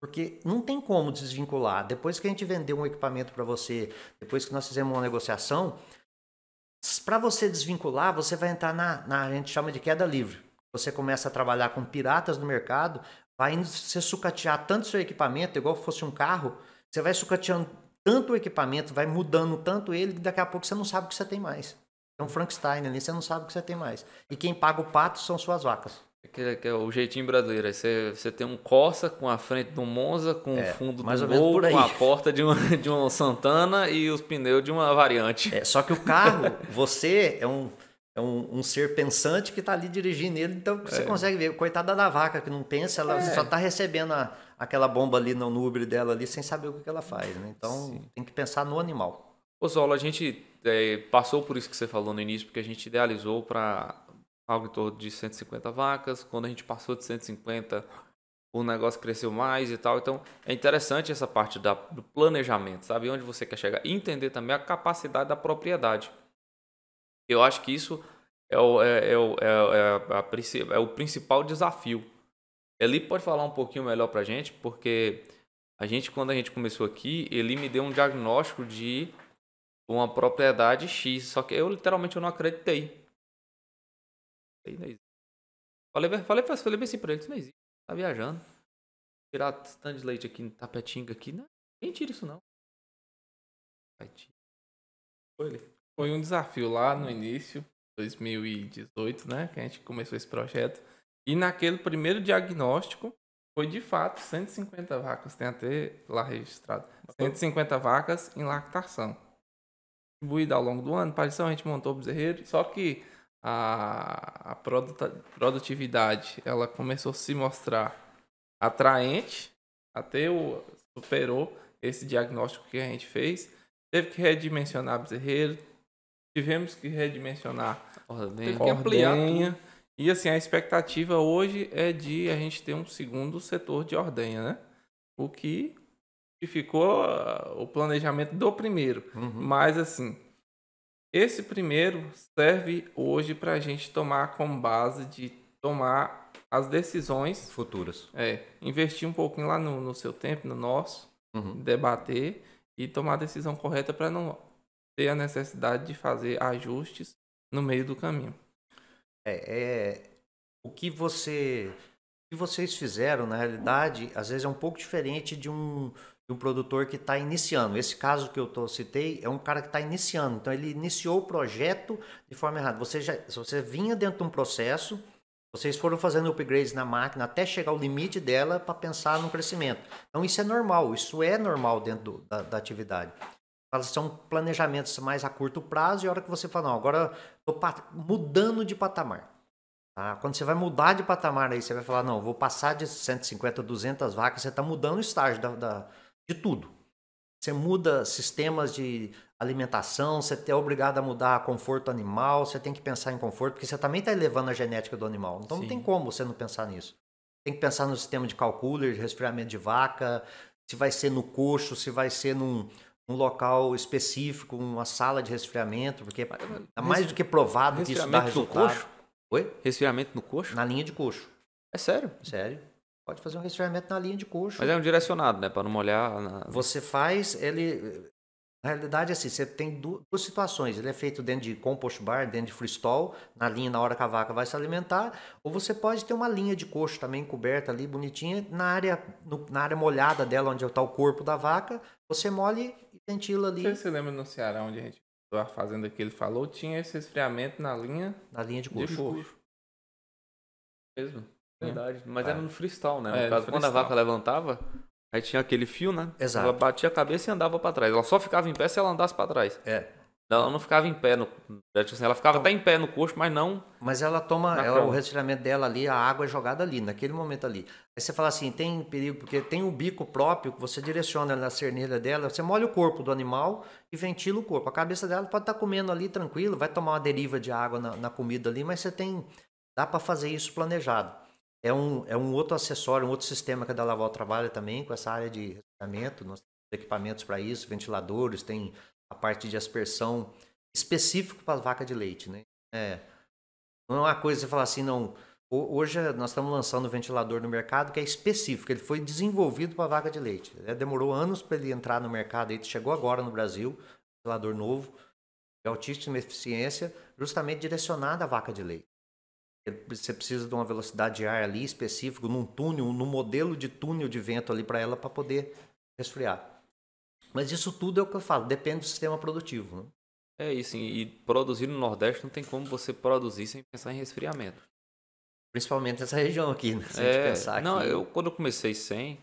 Porque não tem como desvincular. Depois que a gente vendeu um equipamento para você, depois que nós fizemos uma negociação, para você desvincular, você vai entrar na, na, a gente chama de queda livre. Você começa a trabalhar com piratas no mercado, vai se sucatear tanto seu equipamento, igual fosse um carro, você vai sucateando tanto o equipamento, vai mudando tanto ele, que daqui a pouco você não sabe o que você tem mais. É um Frankenstein ali, você não sabe o que você tem mais. E quem paga o pato são suas vacas. É que, é que é o jeitinho brasileiro. você, você tem um Corsa com a frente do Monza, com é, o fundo mais do Gol, com a porta de um, de um Santana e os pneus de uma variante. É, só que o carro, você é um, é um, um ser pensante que está ali dirigindo ele, então você é. consegue ver. Coitada da vaca que não pensa, ela é. só está recebendo a, aquela bomba ali no, no Uber dela ali sem saber o que ela faz. Né? Então Sim. tem que pensar no animal. Ô Zolo, a gente é, passou por isso que você falou no início, porque a gente idealizou para algo em torno de 150 vacas. Quando a gente passou de 150, o negócio cresceu mais e tal. Então é interessante essa parte da, do planejamento, sabe? Onde você quer chegar. E entender também a capacidade da propriedade. Eu acho que isso é o, é, é, o, é, é a, é o principal desafio. Eli pode falar um pouquinho melhor a gente, porque a gente, quando a gente começou aqui, ele me deu um diagnóstico de uma propriedade X. Só que eu literalmente eu não acreditei. Falei, falei, falei bem assim pra ele, isso não existe. Tá viajando. Tirar stand de leite aqui no tapetinga aqui. Não, nem tira isso não. Foi um desafio lá no início, 2018, né? Que a gente começou esse projeto. E naquele primeiro diagnóstico, foi de fato 150 vacas, tem até lá registrado. 150 vacas em lactação distribuída ao longo do ano, isso a gente montou o bezerreiro, só que a, a produtividade ela começou a se mostrar atraente, até o, superou esse diagnóstico que a gente fez. Teve que redimensionar bezerreiro, tivemos que redimensionar, ordem, teve que ampliar. Ordenha. E assim, a expectativa hoje é de a gente ter um segundo setor de ordenha, né? O que que ficou ah, o planejamento do primeiro. Uhum. Mas, assim, esse primeiro serve hoje para a gente tomar como base de tomar as decisões futuras. É, investir um pouquinho lá no, no seu tempo, no nosso, uhum. debater e tomar a decisão correta para não ter a necessidade de fazer ajustes no meio do caminho. É, é o que você o que vocês fizeram na realidade às vezes é um pouco diferente de um e o produtor que está iniciando. Esse caso que eu tô, citei é um cara que está iniciando, então ele iniciou o projeto de forma errada. Você já, você vinha dentro de um processo, vocês foram fazendo upgrades na máquina até chegar ao limite dela para pensar no crescimento. Então isso é normal, isso é normal dentro do, da, da atividade são planejamentos mais a curto prazo e a hora que você fala, não, agora estou mudando de patamar. Tá? Quando você vai mudar de patamar, aí você vai falar, não, vou passar de 150, 200 vacas, você está mudando o estágio da, da, de tudo. Você muda sistemas de alimentação, você é obrigado a mudar conforto animal, você tem que pensar em conforto, porque você também está elevando a genética do animal. Então Sim. não tem como você não pensar nisso. Tem que pensar no sistema de calculer, de resfriamento de vaca, se vai ser no coxo, se vai ser num, um local específico, uma sala de resfriamento, porque é mais do que provado que isso dá resultado. Resfriamento no coxo? Oi? Resfriamento no coxo? Na linha de coxo. É sério? Sério. Pode fazer um resfriamento na linha de coxo. Mas é um direcionado, né? Para não molhar. Na... Você faz ele. Na realidade, é assim, você tem duas situações. Ele é feito dentro de compost bar, dentro de freestall, na linha na hora que a vaca vai se alimentar. Ou você pode ter uma linha de coxo também coberta ali, bonitinha, na área, no, na área molhada dela, onde está o corpo da vaca. Você molhe e ventila ali. Você se lembra no Ceará, onde a gente a fazenda que ele falou, tinha esse resfriamento na linha. Na linha de coxo. De coxo. Mesmo? Né? Verdade. Mas é. era no freestyle, né? No é, caso, quando a vaca levantava, aí tinha aquele fio, né? Exato. Ela batia a cabeça e andava para trás. Ela só ficava em pé se ela andasse para trás. É. Ela não ficava em pé no. Assim, ela ficava então, até em pé no coxo, mas não. Mas ela toma. Ela, o retiramento dela ali, a água é jogada ali, naquele momento ali. Aí você fala assim: tem perigo, porque tem o um bico próprio, que você direciona na cernilha dela, você molha o corpo do animal e ventila o corpo. A cabeça dela pode estar tá comendo ali tranquilo, vai tomar uma deriva de água na, na comida ali, mas você tem. Dá para fazer isso planejado é um, é um outro acessório, um outro sistema que a Dalaval trabalha também com essa área de resfriamento. Nós temos equipamentos para isso, ventiladores, tem a parte de aspersão específico para vaca de leite, né? É, não é uma coisa você falar assim, não. Hoje é, nós estamos lançando um ventilador no mercado que é específico, ele foi desenvolvido para vaca de leite. É, demorou anos para ele entrar no mercado, ele chegou agora no Brasil, ventilador novo, de altíssima eficiência, justamente direcionado à vaca de leite você precisa de uma velocidade de ar ali específico, num túnel, num modelo de túnel de vento ali para ela para poder resfriar. Mas isso tudo é o que eu falo, depende do sistema produtivo. Né? É isso, e produzir no Nordeste não tem como você produzir sem pensar em resfriamento. Principalmente essa região aqui, né? Se é, a gente é, pensar Não, aqui... eu, quando eu comecei sem,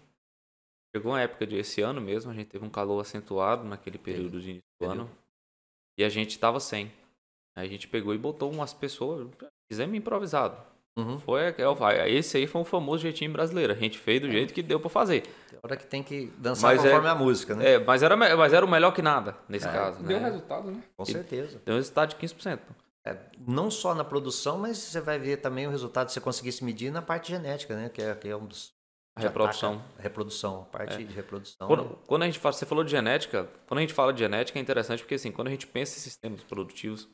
chegou uma época de esse ano mesmo, a gente teve um calor acentuado naquele período de início do ano, e a gente estava sem. Aí a gente pegou e botou umas pessoas, Fizemos improvisado. Uhum. Foi, é, ah, esse aí foi um famoso jeitinho brasileiro. A gente fez do é. jeito que deu para fazer. Tem hora que tem que dançar mas conforme é, a música, né? É, mas, era, mas era o melhor que nada, nesse é. caso. Deu né? resultado, né? Com certeza. Deu um resultado de 15%. É, não só na produção, mas você vai ver também o resultado se você conseguisse medir na parte genética, né? Que é, que é um dos. A reprodução. a reprodução, a parte é. de reprodução. Quando, né? quando, a gente fala, você falou de genética, quando a gente fala de genética é interessante porque assim, quando a gente pensa em sistemas produtivos,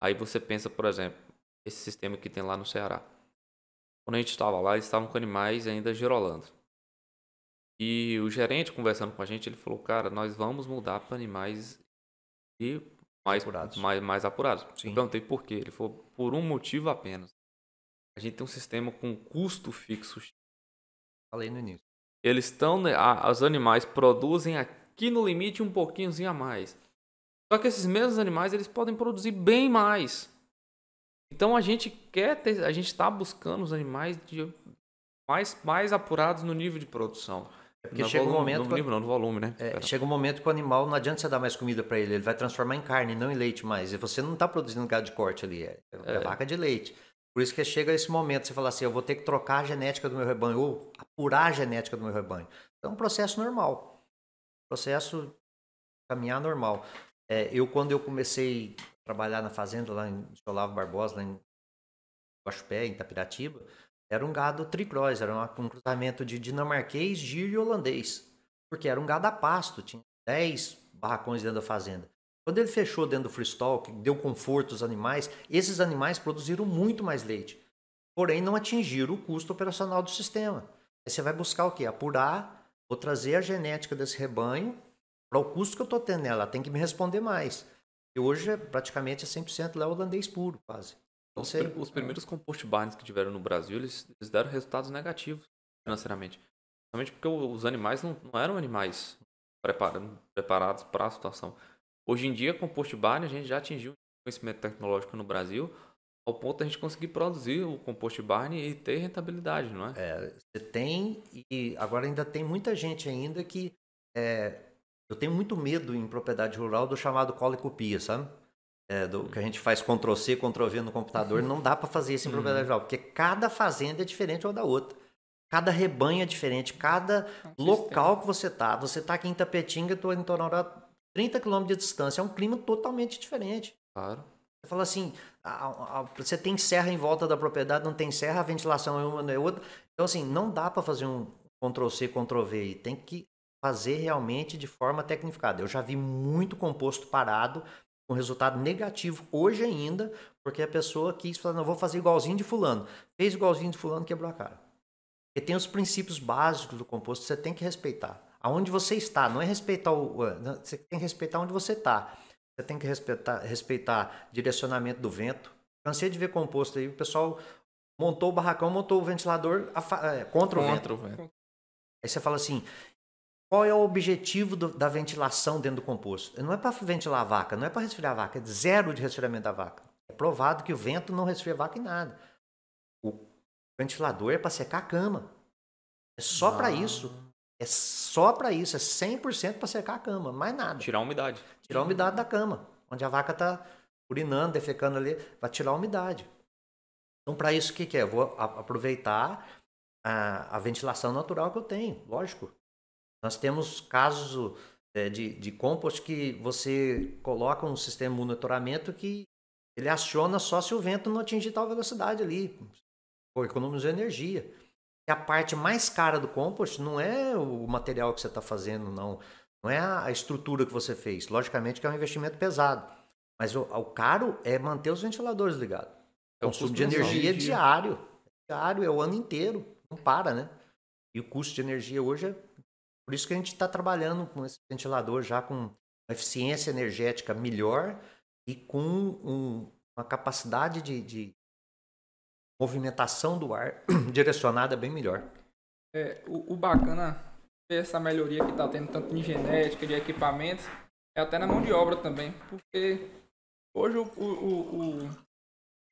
aí você pensa, por exemplo, esse sistema que tem lá no Ceará. Quando a gente estava lá, eles estavam com animais ainda girolando. E o gerente conversando com a gente, ele falou: "Cara, nós vamos mudar para animais e mais apurados. Mais, mais apurados. Sim. Eu perguntei por quê. Ele falou: "Por um motivo apenas. A gente tem um sistema com custo fixo. Falei no início. Eles estão, né, os animais produzem aqui no limite um pouquinhozinho a mais. Só que esses mesmos animais eles podem produzir bem mais. Então a gente quer ter, a gente está buscando os animais de, mais, mais apurados no nível de produção. É porque chega volume, um momento. No nível, não, no volume, né? É, chega um momento que o animal não adianta você dar mais comida para ele, ele vai transformar em carne, não em leite mais. E você não está produzindo gado de corte ali, é, é, é, vaca de leite. Por isso que chega esse momento, você fala assim: eu vou ter que trocar a genética do meu rebanho, ou apurar a genética do meu rebanho. Então é um processo normal. Processo caminhar normal. É, eu, quando eu comecei trabalhar na fazenda lá em Olavo Barbosa, lá em Guaxupé, em Tapiratiba, era um gado tricross, era um cruzamento de dinamarquês, giro e holandês. Porque era um gado a pasto, tinha 10 barracões dentro da fazenda. Quando ele fechou dentro do freestall, que deu conforto aos animais, esses animais produziram muito mais leite. Porém, não atingiram o custo operacional do sistema. Aí você vai buscar o quê? Apurar, vou trazer a genética desse rebanho para o custo que eu estou tendo. Ela tem que me responder mais. E hoje é praticamente é 100% lá holandês puro, quase. Então, os, os, primeiros compost barns que tiveram no Brasil, eles, eles deram resultados negativos financeiramente. Principalmente porque os animais não, não eram animais preparados para a situação. Hoje em dia, compost barn, a gente já atingiu conhecimento tecnológico no Brasil ao ponto de a gente conseguir produzir o compost barn e ter rentabilidade, não é? É, você tem e agora ainda tem muita gente ainda que é, eu tenho muito medo em propriedade rural do chamado cola e copia, sabe? É, do que a gente faz Ctrl-C, Ctrl-V no computador, não dá para fazer isso em uhum. propriedade rural, porque cada fazenda é diferente uma da outra. Cada rebanho é diferente, cada um local que você tá. Você tá aqui em Tapetinga, tô em torno de 30 quilômetros de distância, é um clima totalmente diferente. Claro. Você fala assim, a, a, você tem serra em volta da propriedade, não tem serra, a ventilação é uma, não é outra. Então, assim, não dá para fazer um Ctrl-C, Ctrl-V. Tem que fazer realmente de forma tecnificada. Eu já vi muito composto parado com resultado negativo hoje ainda, porque a pessoa quis falar, não, vou fazer igualzinho de fulano. Fez igualzinho de fulano, quebrou a cara. Porque tem os princípios básicos do composto que você tem que respeitar. Aonde você está, não é respeitar o... Você tem que respeitar onde você está. Você tem que respeitar, respeitar direcionamento do vento. Cansei de ver composto aí, o pessoal montou o barracão, montou o ventilador é, contra, vento. O vento. Aí você fala assim, qual é o objetivo do, da ventilação dentro do composto? Não é para ventilar a vaca, não é para resfriar a vaca, é zero de resfriamento da vaca. É provado que o vento não resfria a vaca em nada. O ventilador é para secar a cama. É só para ah. isso. É só para isso, é 100% para secar a cama, mais nada. Tirar a umidade. Tirar a umidade da cama, onde a vaca está urinando, defecando ali, vai tirar a umidade. Então, para isso, o que, que é? Eu vou aproveitar a, a ventilação natural que eu tenho, lógico. Nós temos casos é, de, de compost que você coloca um sistema de monitoramento que ele aciona só se o vento não atingir tal velocidade ali, ou economizou energia. E a parte mais cara do compost não é o material que você está fazendo, não. Não é a estrutura que você fez. Logicamente que é um investimento pesado. Mas o, o caro é manter os ventiladores ligados. É o consumo de energia é diário. É diário, é o ano inteiro. Não para, né? E o custo de energia hoje é por isso que a gente está trabalhando com esse ventilador já com eficiência energética melhor e com um, uma capacidade de, de, movimentação do ar direcionada bem melhor. É, o, o bacana ver é essa melhoria que está tendo tanto em genética, de equipamentos, é até na mão de obra também, porque hoje o, o, o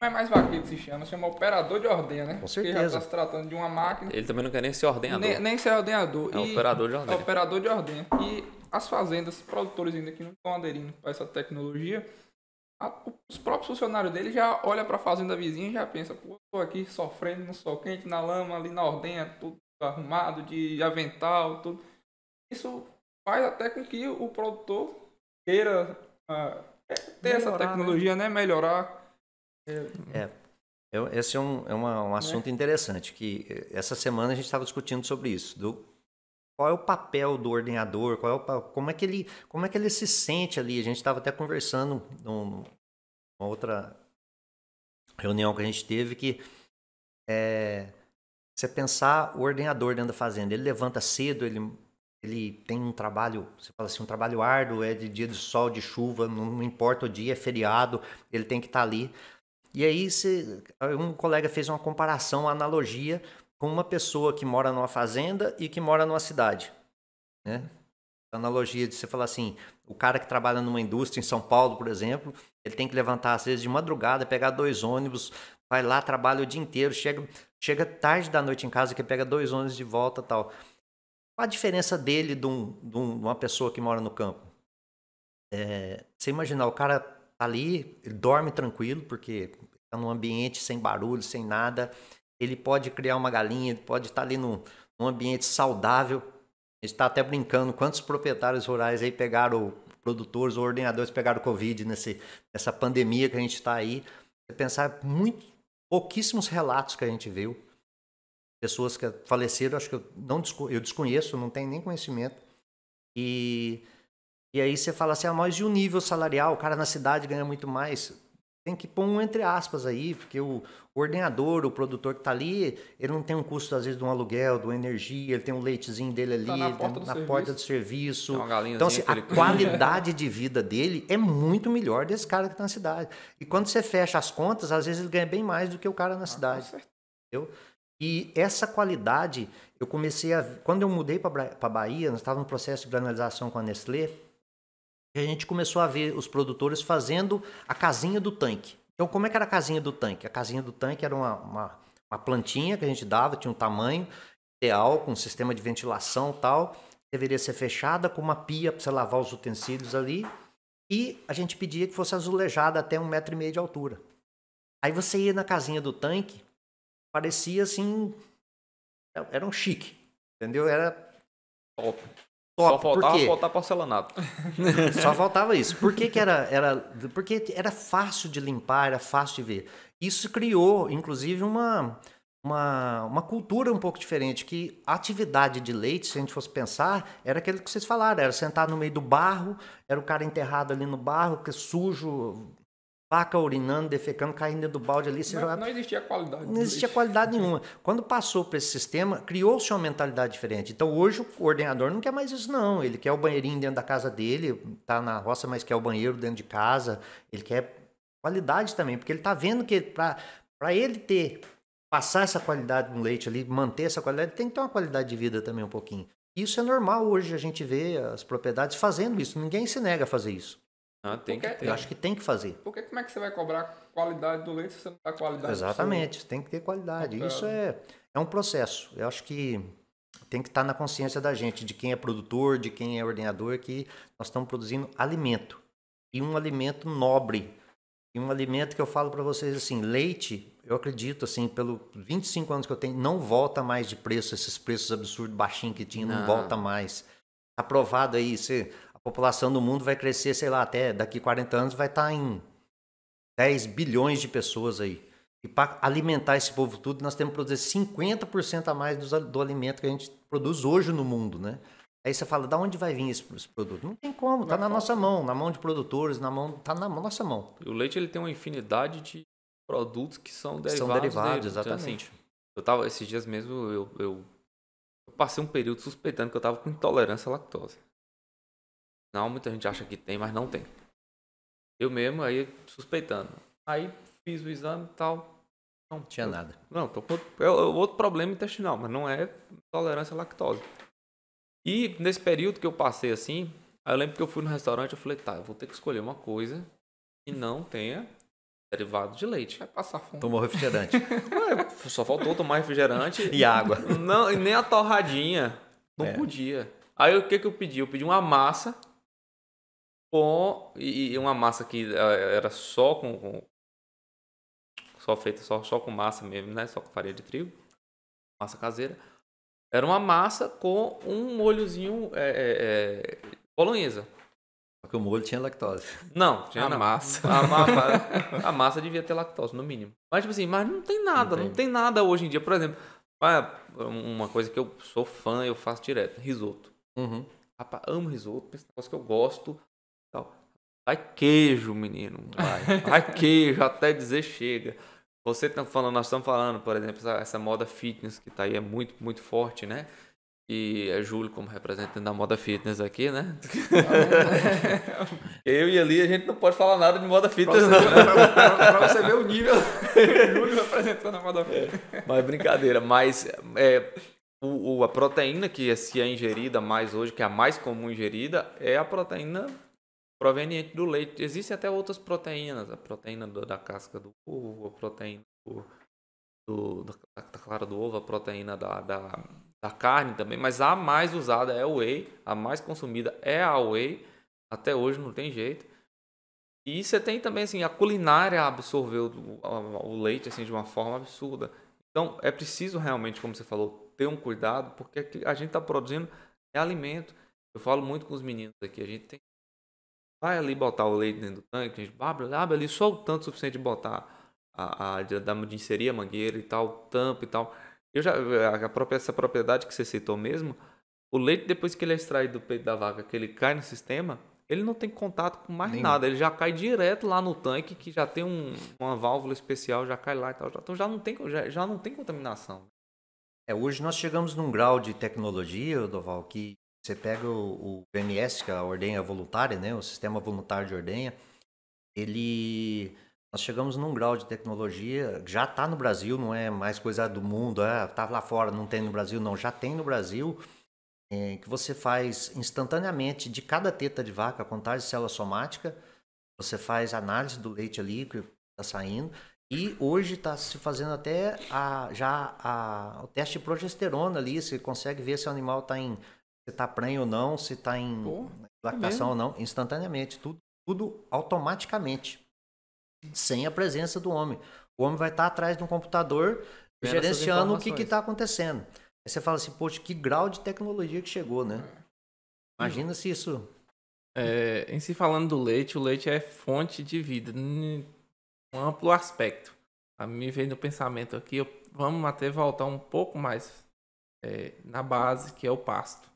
não é mais vaqueiro se chama, se chama operador de ordenha, né? Com certeza. Porque já está se tratando de uma máquina. Ele também não quer nem ser ordenador. Nem, nem ser ordenador. É e operador de ordenha. É operador de ordenha. E as fazendas, produtores ainda que não estão aderindo para essa tecnologia, os próprios funcionários dele já olha para a fazenda vizinha e já pensa, pô, aqui sofrendo no sol quente, na lama, ali na ordenha, tudo arrumado, de avental, tudo. Isso faz até com que o produtor queira uh, ter Melhorar, essa né? tecnologia, né? né? Melhorar é, é, esse é um, é uma, um assunto é? interessante, que eh, essa semana a gente estava discutindo sobre isso, do qual é o papel do ordenador, qual é o, como, é que ele, como é que ele se sente ali. A gente estava até conversando numa outra reunião que a gente teve que é, você pensar o ordenador dentro da fazenda, ele levanta cedo, ele, ele tem um trabalho, você fala assim, um trabalho árduo, é de dia de sol, de chuva, não, importa o dia, é feriado, ele tem que estar tá ali. E aí se, um colega fez uma comparação, uma analogia com uma pessoa que mora numa fazenda e que mora numa cidade. Né? Analogia de você falar assim, o cara que trabalha numa indústria em São Paulo, por exemplo, ele tem que levantar às vezes de madrugada, pegar dois ônibus, vai lá, trabalha o dia inteiro, chega, chega tarde da noite em casa, que pega dois ônibus de volta tal. Qual a diferença dele de, um, de uma pessoa que mora no campo? É, você imaginar, o cara ali, ele dorme tranquilo, porque está num ambiente sem barulho, sem nada. Ele pode criar uma galinha, ele pode estar tá ali num, num ambiente saudável. A gente está até brincando quantos proprietários rurais aí pegaram, produtores ou ordenadores pegaram Covid nesse, nessa pandemia que a gente está aí. Você pensar, muito, pouquíssimos relatos que a gente viu. Pessoas que faleceram, acho que eu, não, eu desconheço, não tenho nem conhecimento. E e aí você fala assim, ah, mas e o nível salarial? O cara na cidade ganha muito mais. Tem que pôr um entre aspas aí, porque o ordenador, o produtor que está ali, ele não tem um custo, às vezes, de um aluguel, de uma energia, ele tem um leitezinho dele tá ali, tá na, porta, tem, do na porta, do serviço. então, assim, a qualidade de vida dele é muito melhor desse cara que está na cidade. E quando você fecha as contas, às vezes ele ganha bem mais do que o cara na ah, cidade. entendeu? E essa qualidade, eu comecei a. Quando eu mudei para Bahia, nós estávamos no processo de granalização com a Nestlé, e a gente começou a ver os produtores fazendo a casinha do tanque. Então, como é que era a casinha do tanque? A casinha do tanque era uma, uma, uma plantinha que a gente dava, tinha um tamanho ideal, com um sistema de ventilação tal. Deveria ser fechada com uma pia para você lavar os utensílios ali. E a gente pedia que fosse azulejada até um metro e meio de altura. Aí você ia na casinha do tanque, parecia assim. Era um chique, entendeu? Era top. Top. Só faltava faltar porcelanato. Só faltava isso. Por que, que era, era. Porque era fácil de limpar, era fácil de ver. Isso criou, inclusive, uma, uma, uma cultura um pouco diferente. Que a atividade de leite, se a gente fosse pensar, era aquele que vocês falaram: era sentar no meio do barro, era o cara enterrado ali no barro, que é sujo, paca urinando, defecando, caindo dentro do balde ali. Você não, já... não existia qualidade. Não existia qualidade nenhuma. Quando passou para esse sistema, criou-se uma mentalidade diferente. Então hoje o ordenador não quer mais isso, não. Ele quer o banheirinho dentro da casa dele, tá na roça, mas quer o banheiro dentro de casa. Ele quer qualidade também, porque ele tá vendo que para ele ter, passar essa qualidade no leite ali, manter essa qualidade, tem que ter uma qualidade de vida também um pouquinho. Isso é normal hoje a gente vê as propriedades fazendo isso. Ninguém se nega a fazer isso. Ah, tem Porque, que ter. Eu acho que tem que fazer. Porque como é que você vai cobrar qualidade do leite se você não dá qualidade? Exatamente, tem que ter qualidade. Isso é, é um processo. Eu acho que tem que estar na consciência da gente, de quem é produtor, de quem é ordenador, que nós estamos produzindo alimento. E um alimento nobre. E um alimento que eu falo para vocês assim, leite, eu acredito assim, pelos 25 anos que eu tenho, não volta mais de preço, esses preços absurdos baixinhos que tinha, não, não volta mais. Aprovado aí, você população do mundo vai crescer, sei lá, até daqui 40 anos vai estar tá em 10 bilhões de pessoas aí. E para alimentar esse povo tudo, nós temos que produzir 50% a mais do, do, alimento que a gente produz hoje no mundo, né? Aí você fala, da onde vai vir esse, esse produto? Não tem como, tá na nossa mão, na mão de produtores, na mão, tá na nossa mão. E o leite ele tem uma infinidade de produtos que são que derivados. São derivados, dele. Então, assim, exatamente. assim, eu tava esses dias mesmo, eu, eu, eu, passei um período suspeitando que eu tava com intolerância à lactose. Não, muita gente acha que tem, mas não tem. Eu mesmo aí suspeitando. Aí fiz o exame e tal. Não tinha nada. Não, tô com outro, é outro problema intestinal, mas não é tolerância à lactose. E nesse período que eu passei assim, aí eu lembro que eu fui no restaurante, eu falei, tá, eu vou ter que escolher uma coisa que não tenha derivado de leite. Vai passar fome. Tomou refrigerante. só faltou tomar refrigerante. e água. Não, e nem a torradinha. Não é. podia. Aí o que, que eu pedi? Eu pedi uma massa com e uma massa que eh, era só com, com só feita só, só com massa mesmo, né? Só com farinha de trigo, massa caseira. Era uma massa com um molhozinho é, é, é bolonhesa. o molho tinha lactose. Não, tinha a não. massa. A, a, a, massa devia ter lactose, no mínimo. Mas, tipo assim, mas não tem nada, não tem, não tem nada hoje em dia. Por exemplo, uma coisa que eu sou fã, eu faço direto, risoto. Uhum. Rapaz, amo risoto, esse negócio que eu gosto. Vai queijo, menino. Vai, vai queijo até dizer chega. Você tá falando, nós estamos falando, por exemplo, essa, essa, moda fitness que tá aí é muito, muito forte, né? E é Júlio como representante da moda fitness aqui, né? Eu e ali a gente não pode falar nada de moda fitness, pra você, não. Pra, pra, pra, você ver o nível Júlio representando a moda é, fitness. É, mas brincadeira, mas é, o, o, a proteína que se é ingerida mais hoje, que é a mais comum ingerida, é a proteína proveniente do leite. Existem até outras proteínas, a proteína do, da casca do ovo, a proteína do, do, da, da clara do ovo, a proteína da, da, da carne também, mas a mais usada é o whey, a mais consumida é a whey, até hoje não tem jeito. E você tem também assim, a culinária absorveu o, o leite assim de uma forma absurda. Então, é preciso realmente, como você falou, ter um cuidado, porque a gente está produzindo é alimento. Eu falo muito com os meninos aqui, a gente tem vai ali botar o leite dentro do tanque, a gente abre, abre ali só o tanto suficiente de botar a, a de, de inserir a mangueira e tal, tampa e tal. Eu já a própria essa propriedade que você citou mesmo, o leite depois que ele é extraído do peito da vaca, que ele cai no sistema, ele não tem contato com mais Nenhum. nada, ele já cai direto lá no tanque que já tem um, uma válvula especial, já cai lá e tal, já, então já não tem já, já não tem contaminação. É, hoje nós chegamos num grau de tecnologia, Doval, que você pega o, o que é a ordenha voluntária, né? O sistema voluntário de ordenha, ele nós chegamos num grau de tecnologia, já está no Brasil, não é mais coisa do mundo, está é, ah, lá fora, não tem no Brasil, não, já tem no Brasil, é, que você faz instantaneamente de cada teta de vaca a contagem de célula somática, você faz análise do leite ali que está saindo, e hoje está se fazendo até a, já a, o teste de progesterona ali, você consegue ver se o animal está em se está prenho ou não, se está em lactação é ou não, instantaneamente, tudo, tudo automaticamente, sem a presença do homem. O homem vai estar tá atrás de um computador Vendo gerenciando o que está acontecendo. Aí você fala assim, poxa, que grau de tecnologia que chegou, né? É. Imagina hum. se isso. É, em se si falando do leite, o leite é fonte de vida, um amplo aspecto. A mim vem no pensamento aqui, eu, vamos até voltar um pouco mais é, na base, que é o pasto.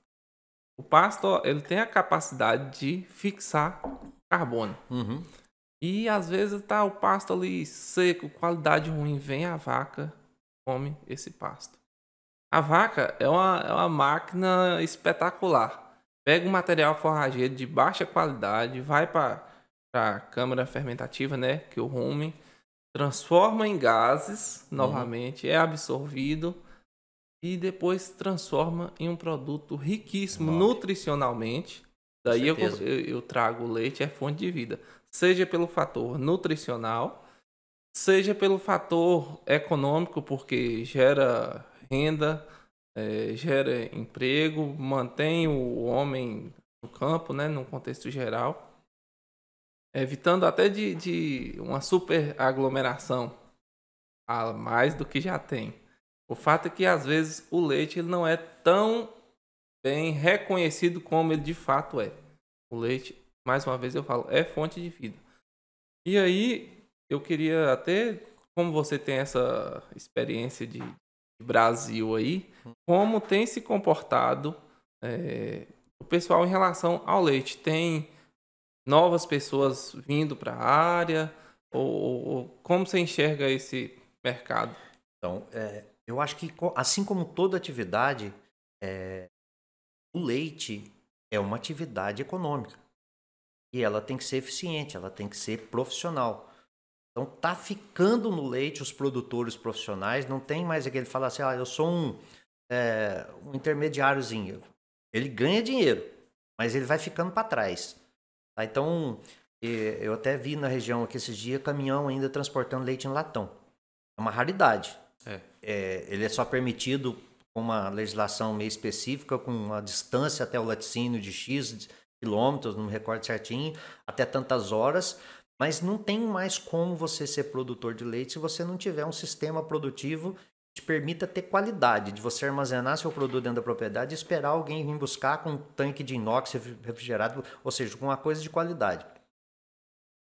O pasto, ele tem a capacidade de fixar carbono. Uhum. E às vezes tá o pasto ali seco, qualidade ruim, vem a vaca, come esse pasto. A vaca é uma, é uma máquina espetacular. Pega um material forrageiro de baixa qualidade, vai para a câmara fermentativa, né, que o rumen, transforma em gases uhum. novamente, uhum. é absorvido e depois transforma em um produto riquíssimo Nossa. nutricionalmente. Daí eu, eu, eu trago o leite, é fonte de vida. Seja pelo fator nutricional, seja pelo fator econômico, porque gera renda, é, gera emprego, mantém o homem no campo, né, num contexto geral, evitando até de, de uma super aglomeração, a mais do que já tem. O fato é que às vezes o leite ele não é tão bem reconhecido como ele de fato é. O leite, mais uma vez eu falo, é fonte de vida. E aí eu queria até, como você tem essa experiência de Brasil aí, como tem se comportado é, o pessoal em relação ao leite? Tem novas pessoas vindo para a área? Ou, ou, como você enxerga esse mercado? Então, é, eu acho que, assim como toda atividade, é, o leite é uma atividade econômica. E ela tem que ser eficiente, ela tem que ser profissional. Então tá ficando no leite os produtores profissionais, não tem mais aquele falar assim, ah, eu sou um, é, um intermediáriozinho. Ele ganha dinheiro, mas ele vai ficando para trás. Tá? Então, eu até vi na região aqui esses dias caminhão ainda transportando leite em latão. É uma raridade. É. É, ele é só permitido com uma legislação meio específica, com uma distância até o laticínio de X quilômetros, não me recordo certinho, até tantas horas. Mas não tem mais como você ser produtor de leite se você não tiver um sistema produtivo que te permita ter qualidade, de você armazenar seu produto dentro da propriedade e esperar alguém vir buscar com um tanque de inox refrigerado, ou seja, com uma coisa de qualidade.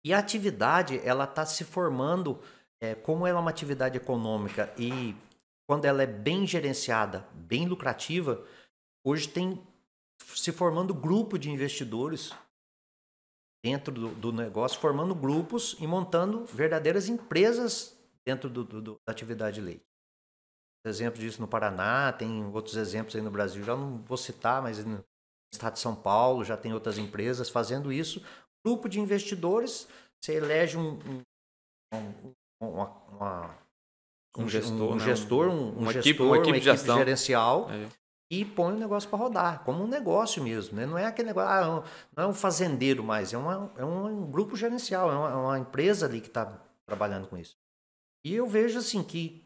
E a atividade, ela está se formando é, como ela é uma atividade econômica e quando ela é bem gerenciada, bem lucrativa, hoje tem se formando grupo de investidores dentro do, do negócio, formando grupos e montando verdadeiras empresas dentro do, do, da atividade leite. Exemplos disso no Paraná, tem outros exemplos aí no Brasil, já não vou citar, mas no estado de São Paulo já tem outras empresas fazendo isso. Grupo de investidores, você elege um, um, um uma, uma, um, gestor, um, né? gestor, um, uma, equipe, uma equipe, uma equipe gerencial é. e põe o um negócio para rodar, como um negócio mesmo. Né? Não é aquele negócio, ah, não é um fazendeiro mais, é, uma, é um grupo gerencial, é uma, é uma empresa ali que está trabalhando com isso. E eu vejo assim que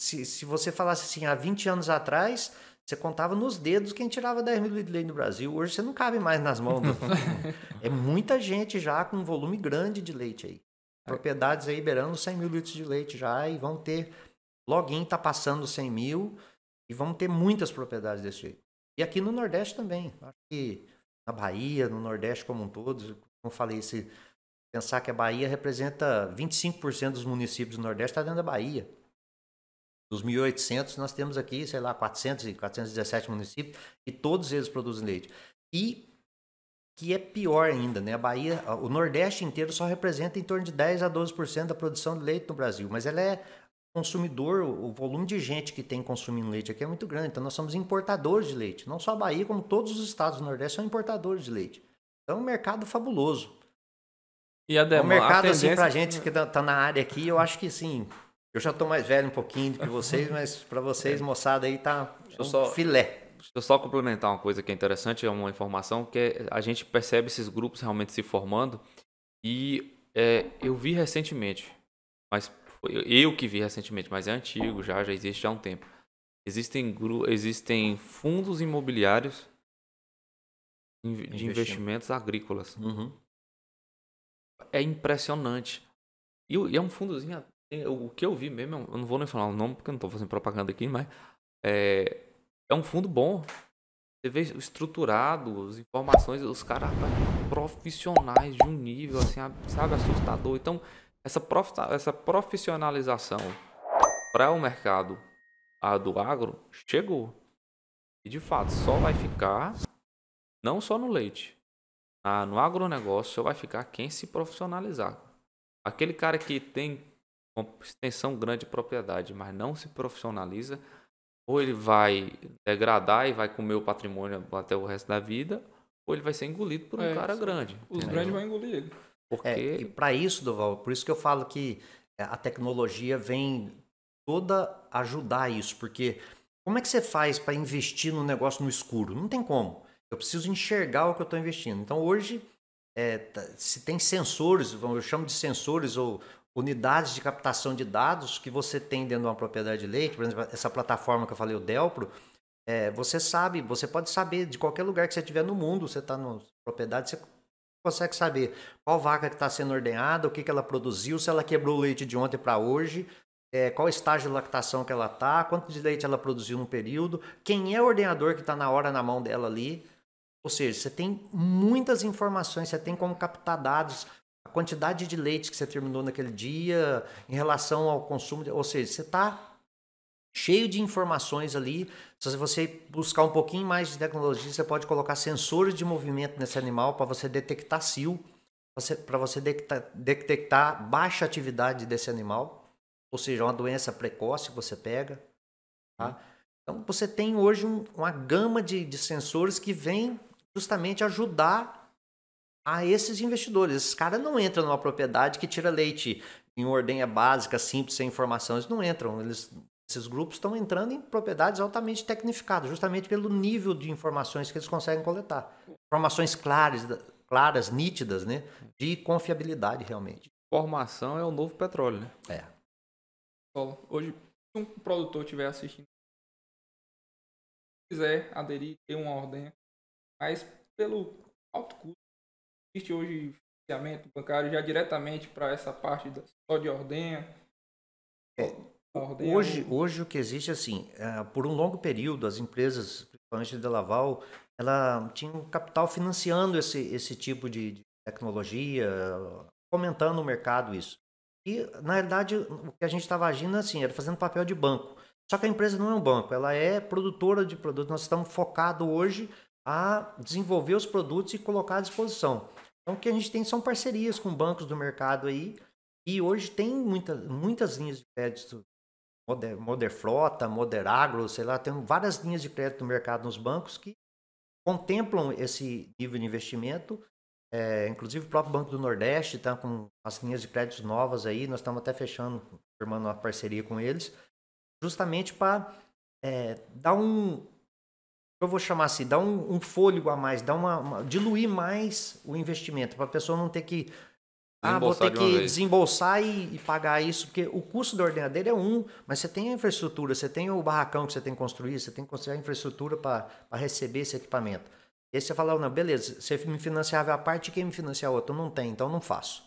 se, se você falasse assim, há 20 anos atrás, você contava nos dedos quem tirava 10 mil de leite no Brasil. Hoje você não cabe mais nas mãos. Do... é muita gente já com um volume grande de leite aí. Propriedades aí beirando 100 mil litros de leite já e vão ter. Login está passando 100 mil e vão ter muitas propriedades desse jeito. E aqui no Nordeste também. Acho que na Bahia, no Nordeste como um todo, como falei, se pensar que a Bahia representa 25% dos municípios do Nordeste está dentro da Bahia. Dos 1.800, nós temos aqui, sei lá, 400 e 417 municípios e todos eles produzem leite. E que é pior ainda, né? A Bahia, o Nordeste inteiro só representa em torno de 10 a 12% da produção de leite no Brasil, mas ela é consumidor, o volume de gente que tem consumindo leite aqui é muito grande. Então nós somos importadores de leite, não só a Bahia, como todos os estados do Nordeste são importadores de leite. Então é um mercado fabuloso. E a demanda, é um mercado assim, tendência... assim é para gente que tá, tá na área aqui, eu acho que sim. Eu já tô mais velho um pouquinho do que vocês, mas para vocês, é. moçada aí tá um só... filé. Deixa eu só complementar uma coisa que é interessante, é uma informação que é, a gente percebe esses grupos realmente se formando e é, eu vi recentemente, mas eu que vi recentemente, mas é antigo já, já existe há um tempo. Existem, existem fundos imobiliários de investimentos agrícolas. Uhum. É impressionante. E, e é um fundozinho. É, o que eu vi mesmo, eu não vou nem falar o nome porque eu não estou fazendo propaganda aqui, mas é, é um fundo bom. Você vê estruturado, as informações, os caras tá profissionais de um nível, assim, sabe, assustador. Então, essa, prof, essa profissionalização para o mercado do agro chegou. E, de fato, só vai ficar, não só no leite, ah, no agronegócio só vai ficar quem se profissionalizar. Aquele cara que tem uma extensão grande de propriedade, mas não se profissionaliza, ou ele vai degradar e vai comer o patrimônio até o resto da vida, ou ele vai ser engolido por um é, cara grande. Os grandes vão engolir ele. Porque... É, e para isso, Duval, por isso que eu falo que é, a tecnologia vem toda ajudar isso, porque como é que você faz para investir no negócio no escuro? Não tem como. Eu preciso enxergar o que eu estou investindo. Então hoje é, tá, se tem sensores, eu chamo de sensores ou, unidades de captação de dados que você tem dentro de uma propriedade de leite, por exemplo, essa plataforma que eu falei, o Delpro, é, você sabe, você pode saber de qualquer lugar que você estiver no mundo, você está na propriedade, você consegue saber qual vaca que está sendo ordenhada, o que, que ela produziu, se ela quebrou o leite de ontem para hoje, é, qual estágio de lactação que ela está, quanto de leite ela produziu no período, quem é o ordenador que está na hora na mão dela ali. Ou seja, você tem muitas informações, você tem como captar dados, a quantidade de leite que você terminou naquele dia em relação ao consumo, ou seja, você está cheio de informações ali. Se você buscar um pouquinho mais de tecnologia, você pode colocar sensores de movimento nesse animal para você detectar cio, para você detectar, detectar baixa atividade desse animal, ou seja, uma doença precoce que você pega. Tá? Uhum. Então você tem hoje um, uma gama de, de sensores que vem justamente ajudar a esses investidores. Esses caras não entram numa propriedade que tira leite em ordenha básica, simples, sem informação. Eles não entram. Eles, esses grupos estão entrando em propriedades altamente tecnificadas, justamente pelo nível de informações que eles conseguem coletar. Informações claras, claras nítidas, né? De confiabilidade, realmente. Formação é o novo petróleo, né? É. Hoje, se um produtor estiver assistindo, quiser aderir, ter uma ordem, mas pelo alto custo existe hoje financiamento bancário já diretamente para essa parte da, só de ordenha? É, ordenha hoje, né? hoje o que existe assim, é, por um longo período as empresas, principalmente da Laval, ela tinha um capital financiando esse, esse tipo de, de tecnologia, fomentando o mercado isso. E, na realidade, o que a gente estava agindo assim, era fazendo papel de banco. Só que a empresa não é um banco, ela é produtora de produtos. Nós estamos focados hoje a desenvolver os produtos e colocar à disposição. Então, o que a gente tem são parcerias com bancos do mercado aí. E hoje tem muita, muitas linhas de crédito. Moder, Moder Frota, Moder Agro, sei lá, tem várias linhas de crédito no mercado nos bancos que contemplam esse nível de investimento. É, inclusive o próprio Banco do Nordeste está com as linhas de créditos novas aí, nós estamos até fechando, firmando uma parceria com eles, justamente para é, dar um, eu vou chamar assim, dar um, um fôlego a mais, dar uma, uma diluir mais o investimento, para a pessoa não ter que ah, vou ter que desembolsar e, e, pagar isso, porque o custo da ordenadeira é um, mas você tem a infraestrutura, você tem o barracão que você tem que construir, você tem que construir a infraestrutura para receber esse equipamento. E aí você fala, oh, não, beleza, você me financiava a parte, quem me financia a outra? Não tem, então não faço.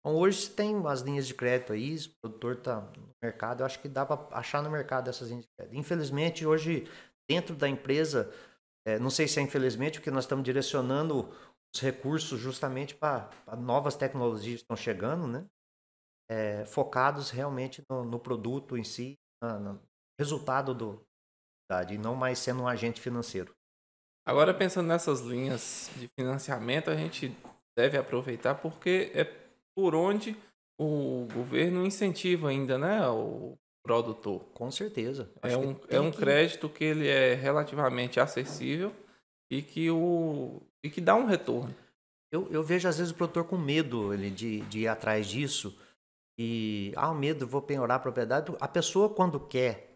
Então hoje você tem as linhas de crédito aí, o produtor está no mercado, eu acho que dá para achar no mercado essas linhas de crédito. Infelizmente hoje dentro da empresa, é, não sei se é infelizmente, porque nós estamos direcionando os recursos justamente para novas tecnologias que estão chegando, né? É, focados realmente no, no, produto em si, no resultado do e não mais sendo um agente financeiro. Agora pensando nessas linhas de financiamento, a gente deve aproveitar porque é por onde o governo incentiva ainda, né, o produtor. Com certeza. é um, é um que... crédito que ele é relativamente acessível e que, o, e que dá um retorno. Eu, eu vejo às vezes o produtor com medo ele, de, de ir atrás disso. E, ah, o medo, vou penhorar a propriedade. A pessoa, quando quer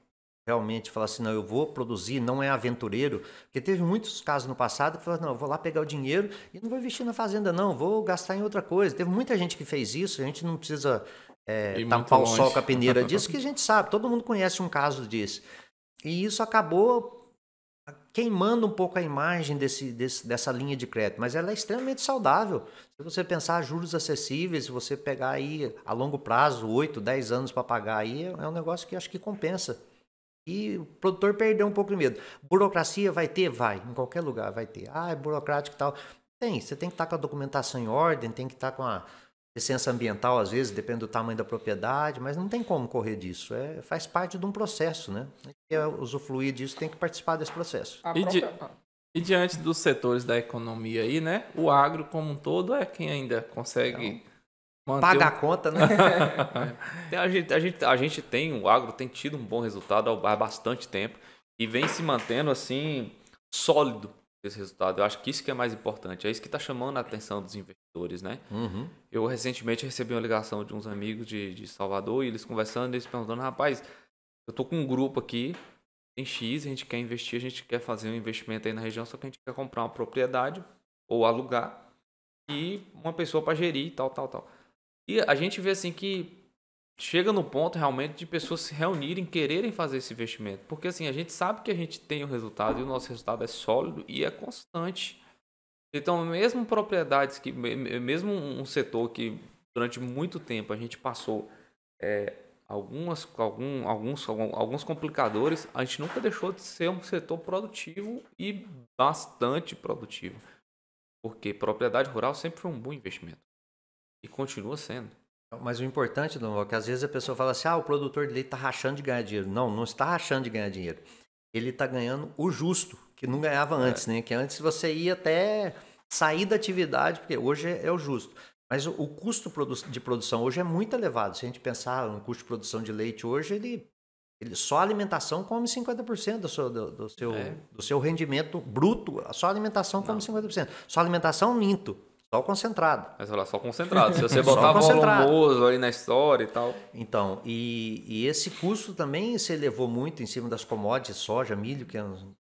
realmente falar assim, não, eu vou produzir, não é aventureiro, porque teve muitos casos no passado que falou, não, eu vou lá pegar o dinheiro e não vou investir na fazenda, não, vou gastar em outra coisa. Teve muita gente que fez isso, a gente não precisa é, tampar tá o sol com a peneira disso, que a gente sabe, todo mundo conhece um caso disso. E isso acabou queimando um pouco a imagem desse, desse, dessa linha de crédito, mas ela é extremamente saudável. Se você pensar juros acessíveis, se você pegar aí a longo prazo, 8, 10 anos para pagar aí, é, é um negócio que acho que compensa. E o produtor perdeu um pouco de medo. Burocracia vai ter? Vai. Em qualquer lugar vai ter. Ah, é burocrático e tal. Tem. Você tem que estar tá com a documentação em ordem, tem que estar tá com a, licença ambiental, às vezes, depende do tamanho da propriedade, mas não tem como correr disso. É, faz parte de um processo, né? E é usufruir disso tem que participar desse processo. E, di... Ah. e, diante dos setores da economia aí, né? O agro como um todo é quem ainda consegue. Então, paga um... a conta, né? a, gente, a, gente, a gente tem, o agro tem tido um bom resultado há bastante tempo e vem se mantendo assim, sólido esse resultado. Eu acho que isso que é mais importante. É isso que está chamando a atenção dos investidores, né? Uhum. Eu recentemente recebi uma ligação de uns amigos de, de Salvador e eles conversando, eles perguntando, rapaz, eu tô com um grupo aqui em X, a gente quer investir, a gente quer fazer um investimento aí na região, só que a gente quer comprar uma propriedade ou alugar e uma pessoa para gerir e tal, tal, tal. E a gente vê assim que chega no ponto realmente de pessoas se reunirem, quererem fazer esse investimento. Porque assim, a gente sabe que a gente tem o um resultado e o nosso resultado é sólido e é constante. Então, mesmo propriedades que, mesmo um setor que durante muito tempo a gente passou é, algumas, algum, alguns, alguns complicadores, a gente nunca deixou de ser um setor produtivo e bastante produtivo. Porque propriedade rural sempre foi um bom investimento e continua sendo. Mas o importante, Dom, é que às vezes a pessoa fala assim: ah, o produtor de leite está rachando de ganhar dinheiro. Não, não está rachando de ganhar dinheiro. Ele está ganhando o justo, que não ganhava é. antes, é. né? Que antes você ia até sair da atividade, porque hoje é, é o justo. Mas o, o custo de produção hoje é muito elevado. Se a gente pensar no custo de produção de leite hoje, ele, ele só a alimentação come 50% do seu, do, do seu, é. do seu rendimento bruto. Só a alimentação come não. 50%. Só a alimentação minto. Só concentrado. Mas olha, só concentrado. Se você botava volumoso ali na história e tal. Então, e, e, esse custo também se elevou muito em cima das commodities, soja, milho, que é um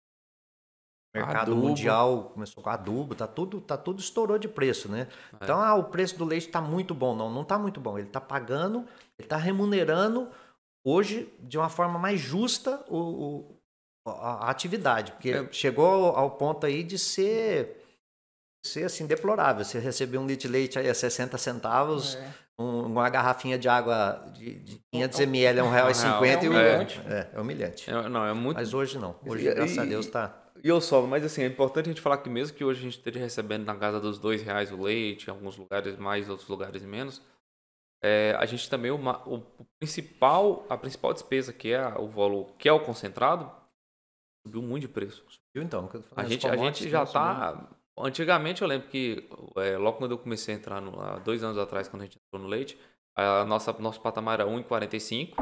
mercado adubo. mundial começou com adubo, tá tudo, tá tudo estourou de preço, né? É. Então, ah, o preço do leite está muito bom. Não, não está muito bom. Ele está pagando, ele está remunerando hoje de uma forma mais justa o, o a, a atividade, porque é. chegou ao ponto aí de ser ser assim deplorável. Você receber um litro de leite aí a 60 centavos, é. um, uma garrafinha de água de, de 500 ml é um é é real e cinquenta. É humilhante. É, é humilhante. É, não, é muito... Mas hoje não. Hoje, graças e, a Deus, tá... E eu só, mas assim, é importante a gente falar que mesmo que hoje a gente esteja recebendo na casa dos dois reais o leite, em alguns lugares mais, outros lugares menos, é, a gente também, uma, o, o, principal, a principal despesa que é o valor, que é o concentrado, subiu muito de preço. Subiu então. A gente, a gente já está Antigamente eu lembro que, é, logo quando eu comecei a entrar, no, há dois anos atrás, quando a gente entrou no leite, a nossa, nosso patamar era 1,45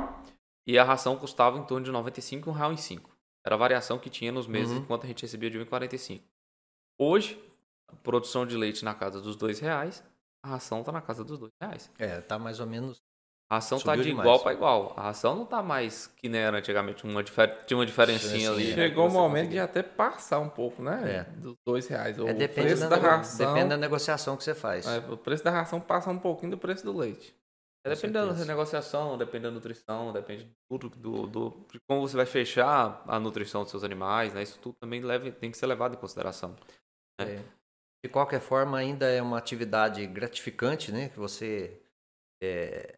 e a ração custava em torno de 95 um real em 5. Era a variação que tinha nos meses uhum. enquanto a gente recebia de 1,45. Hoje, a produção de leite na casa dos dois reais, a ração está na casa dos dois reais. É, tá mais ou menos a ração tá Subiu tá de demais. igual para igual. A ração não tá mais que nem era antigamente, uma tinha uma diferencinha ali. Né, chegou o momento de até passar um pouco, né? É. Dos dois reais. É, o preço da, da ração. Depende da negociação que você faz. É, o preço da ração passa um pouquinho do preço do leite. É, depende certeza. da negociação, depende da nutrição, depende de tudo, do, do, de como você vai fechar a nutrição dos seus animais, né? Isso tudo também leve, tem que ser levado em consideração. Né? É. De qualquer forma, ainda é uma atividade gratificante, né? Que você é,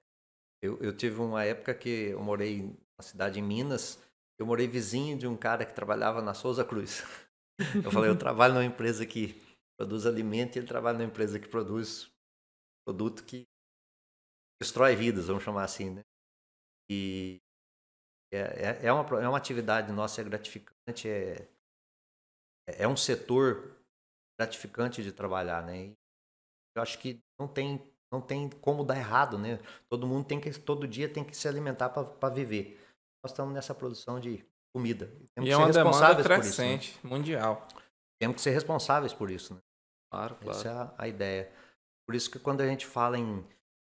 eu, eu tive uma época que eu morei na cidade em Minas, eu morei vizinho de um cara que trabalhava na Souza Cruz. Eu falei, eu trabalho numa empresa que produz alimento e ele trabalha numa empresa que produz produto que destrói vidas, vamos chamar assim, né? E é, é, é uma, é uma atividade nossa, é gratificante, é, é um setor gratificante de trabalhar, né? E eu acho que não tem não tem como dar errado, né? Todo mundo tem que, todo dia tem que se alimentar para viver. Nós estamos nessa produção de comida. Temos e é uma demanda crescente, isso, né? mundial. Temos que ser responsáveis por isso, né? Claro, claro. Essa é a, a, ideia. Por isso que quando a gente fala em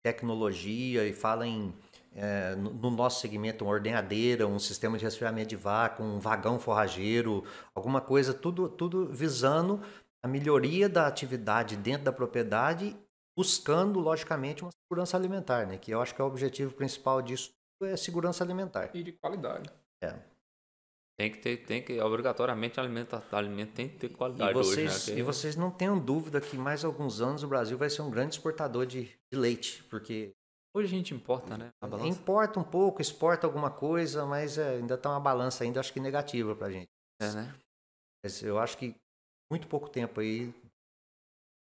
tecnologia e fala em é, no, no nosso segmento, uma ordenhadeira, um sistema de resfriamento de vaca, um vagão forrageiro, alguma coisa, tudo, tudo visando a melhoria da atividade dentro da propriedade buscando, logicamente, uma segurança alimentar, né? Que eu acho que é o objetivo principal disso é segurança alimentar. E de qualidade. É. Tem que ter, tem que, obrigatoriamente, alimento, alimento tem que ter qualidade. E vocês, hoje, né? e vocês não tenham dúvida que mais alguns anos o Brasil vai ser um grande exportador de, de leite, porque... Hoje a gente importa, né? importa um pouco, exporta alguma coisa, mas é, ainda está uma balança ainda, acho que negativa para a gente. É, né? Mas eu acho que muito pouco tempo aí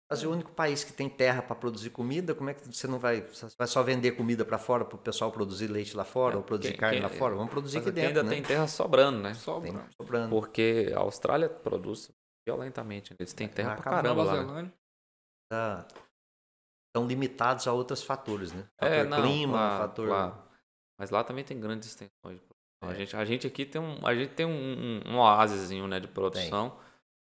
Brasil é o único país que tem terra para produzir comida. Como é que você não vai, vai só vender comida para fora para o pessoal produzir leite lá fora é, ou produzir quem, carne quem, lá fora? Vamos produzir aqui dentro. Ainda né? tem terra sobrando, né? Sobrando. sobrando. Porque a Austrália produz violentamente. Né? Eles têm é, terra para caramba lá. Né? Tá. Estão limitados a outros fatores, né? É, fator é, não, clima, lá, fator. Lá. Mas lá também tem grandes extensões. É. A, gente, a gente aqui tem um, a gente tem um, um, um oásisinho né, de produção. Tem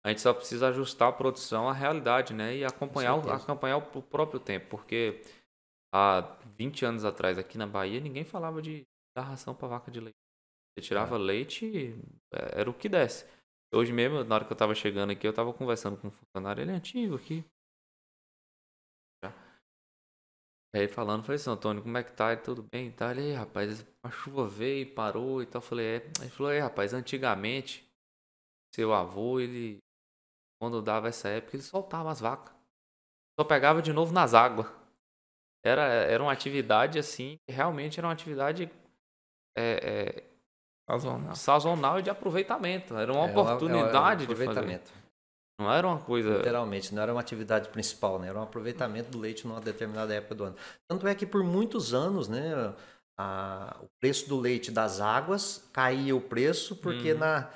a gente só precisa ajustar a produção à realidade, né? E acompanhar, o, acompanhar o próprio tempo, porque há 20 anos atrás aqui na Bahia ninguém falava de dar ração para vaca de leite. Você tirava é. leite, é, era o que desse. Hoje mesmo, na hora que eu estava chegando aqui, eu estava conversando com um funcionário, ele é antigo aqui. Já. Aí falando, falei assim, Antônio, como é que tá? Ele, tudo bem? tal. ele, rapaz, a chuva veio, e parou e tal. Eu falei, é. Ele falou, é, rapaz, antigamente, seu avô, ele quando dava essa época, ele soltava as vacas. Só pegava de novo nas águas. Era, era uma atividade assim, realmente era uma atividade é, é, sazonal. sazonal e de aproveitamento. Era uma é, oportunidade era um de aproveitamento. Não era uma coisa. Literalmente, não era uma atividade principal, né? Era um aproveitamento do leite numa determinada época do ano. Tanto é que por muitos anos, né? A, o preço do leite das águas caía o preço, porque hum. na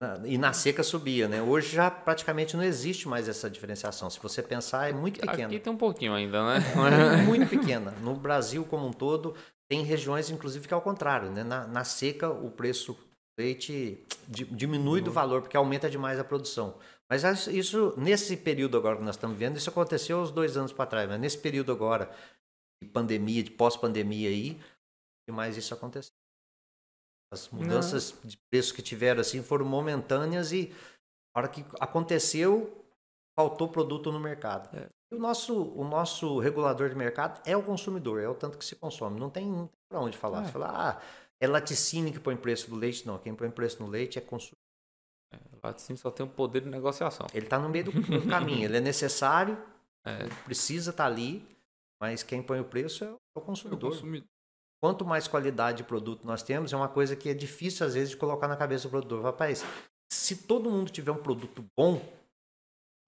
ah, e na seca subia, né? Hoje já praticamente não existe mais essa diferenciação. Se você pensar, é muito pequena. Aqui tem um pouquinho ainda, né? É muito pequena. No Brasil como um todo, tem regiões, inclusive, que é o contrário, né? Na, na seca, o preço do leite diminui uhum. do valor, porque aumenta demais a produção. Mas isso, nesse período agora que nós estamos vendo, isso aconteceu uns dois anos para trás, mas nesse período agora, de pandemia, de pós-pandemia aí, que mais isso aconteceu. As né. mudanças Não. de preço que tiveram assim foram momentâneas e na hora que aconteceu, faltou produto no mercado. É. E o nosso, o nosso regulador de mercado é o consumidor, é o tanto que se consome. Não tem, tem para onde falar. É. Você fala, ah, é laticínio que põe preço do leite. Não, quem põe preço no leite é consumidor. É, laticínio só tem o poder de negociação. Ele está no meio do, do caminho, ele é necessário, é. precisa estar tá ali, mas quem põe o preço é o consumidor. É o consumidor. Quanto mais qualidade de produto nós temos, é uma coisa que é difícil às vezes de colocar na cabeça do produtor. Rapaz, se todo mundo tiver um produto bom,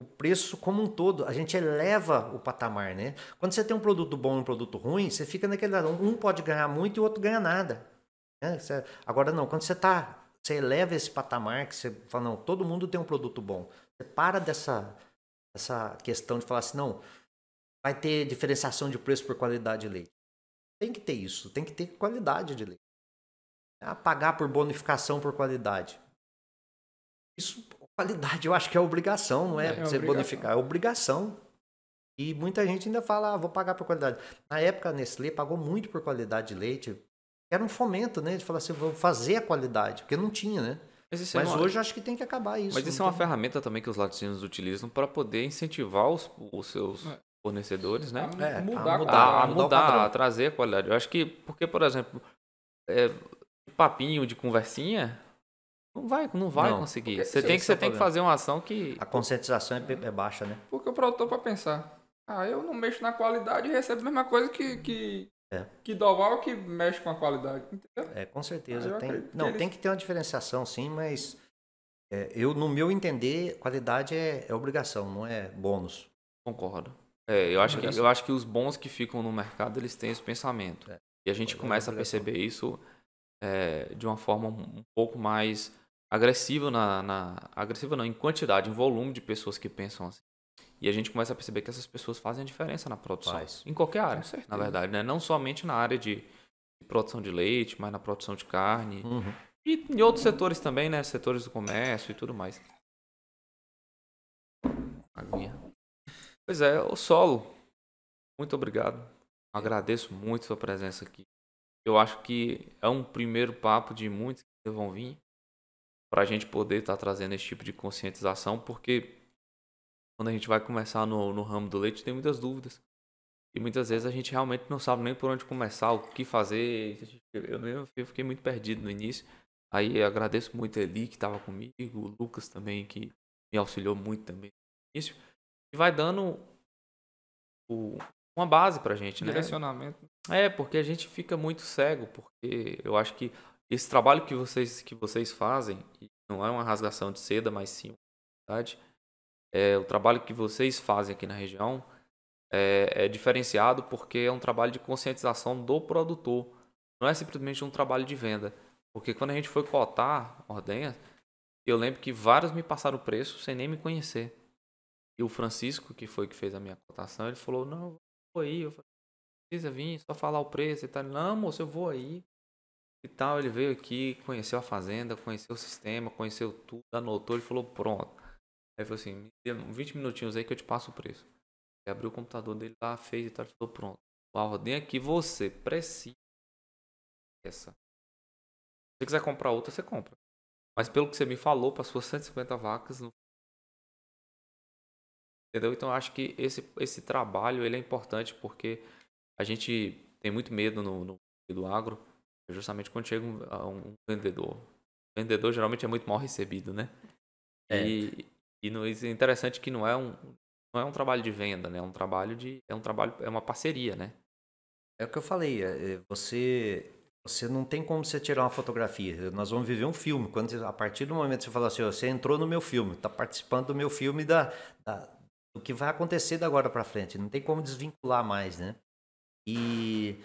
o preço como um todo, a gente eleva o patamar, né? Quando você tem um produto bom e um produto ruim, você fica naquele lado, um pode ganhar muito e o outro ganha nada. Né? Você, agora não, quando você tá, você eleva esse patamar que você fala, não, todo mundo tem um produto bom. Você para dessa essa questão de falar assim, não, vai ter diferenciação de preço por qualidade de leite. Tem que ter isso, tem que ter qualidade de leite. Ah, é pagar por bonificação por qualidade. Isso, qualidade, eu acho que é obrigação, não é, é você é obrigação. bonificar, é obrigação. E muita gente ainda fala, ah, vou pagar por qualidade. Na época, a Nestlé pagou muito por qualidade de leite. Era um fomento, né? De falar assim, vou fazer a qualidade, porque não tinha, né? Mas, é Mas é uma... hoje acho que tem que acabar isso. Mas isso é uma tem... ferramenta também que os latinos utilizam para poder incentivar os, os seus fornecedores, né? É, mudar, a mudar, tá, a, a mudar, a trazer a qualidade. Eu acho que, porque, por exemplo, é, papinho de conversinha não vai, não vai não, conseguir. É você tem, que, você tem que fazer uma ação que. A conscientização é, é baixa, né? Porque o produtor para pensar. Ah, eu não mexo na qualidade e recebo a mesma coisa que, que, é. que Doval que mexe com a qualidade. Entendeu? É, com certeza. Ah, tem, não, eles... tem que ter uma diferenciação, sim, mas é, eu, no meu entender, qualidade é, é obrigação, não é bônus. Concordo. É, eu acho, que, eu acho que os bons que ficam no mercado, eles têm esse pensamento. É. E a gente começa a perceber isso é, de uma forma um pouco mais agressiva na, na, agressiva não em quantidade em volume de pessoas que pensam assim e a gente começa a perceber que essas pessoas fazem a diferença na produção Faz. em qualquer área na verdade né? não somente na área de, de, produção de leite mas na produção de carne uhum. e em outros setores também né setores do comércio e tudo mais aguinha Pois é, o solo. Muito obrigado. Agradeço muito sua presença aqui. Eu acho que é um primeiro papo de muitos que vão vir para a gente poder estar tá trazendo esse tipo de conscientização, porque quando a gente vai começar no, no ramo do leite tem muitas dúvidas. E muitas vezes a gente realmente não sabe nem por onde começar, o que fazer. Eu mesmo fiquei muito perdido no início. Aí agradeço muito a Eli que estava comigo, o Lucas também que me auxiliou muito também no início vai dando o, uma base pra gente, né? Direcionamento. É, porque a gente fica muito cego, porque eu acho que esse trabalho que vocês, que vocês fazem, não é uma rasgação de seda, mas sim uma verdade, é, o trabalho que vocês fazem aqui na região é, é diferenciado porque é um trabalho de conscientização do produtor. Não é simplesmente um trabalho de venda. Porque quando a gente foi cotar ordens eu lembro que vários me passaram o preço sem nem me conhecer. E o Francisco, que foi que fez a minha cotação, ele falou: Não, eu vou aí. Eu falei: Precisa vir, só falar o preço e tal. Não, moço, eu vou aí. E tal. Ele veio aqui, conheceu a fazenda, conheceu o sistema, conheceu tudo, anotou. e falou: Pronto. Aí falou assim: Me dê 20 minutinhos aí que eu te passo o preço. Ele abriu o computador dele lá, fez e tal. falou: Pronto. A tem aqui é você precisa. Essa. Se você quiser comprar outra, você compra. Mas pelo que você me falou, para suas 150 vacas, não entendeu? Então acho que esse, esse trabalho ele é importante porque a gente tem muito medo no, no do agro, justamente quando chega um, um vendedor. O vendedor geralmente é muito mal recebido, né? É. E, e no, é interessante que não é um não é um trabalho de venda, né? É um trabalho de é um trabalho é uma parceria, né? É o que eu falei, é, é, você você não tem como você tirar uma fotografia. Nós vamos viver um filme. Quando a partir do momento que você fala assim, você entrou no meu filme, está participando do meu filme da, da o que vai acontecer da agora para frente. Não tem como desvincular mais, né? E,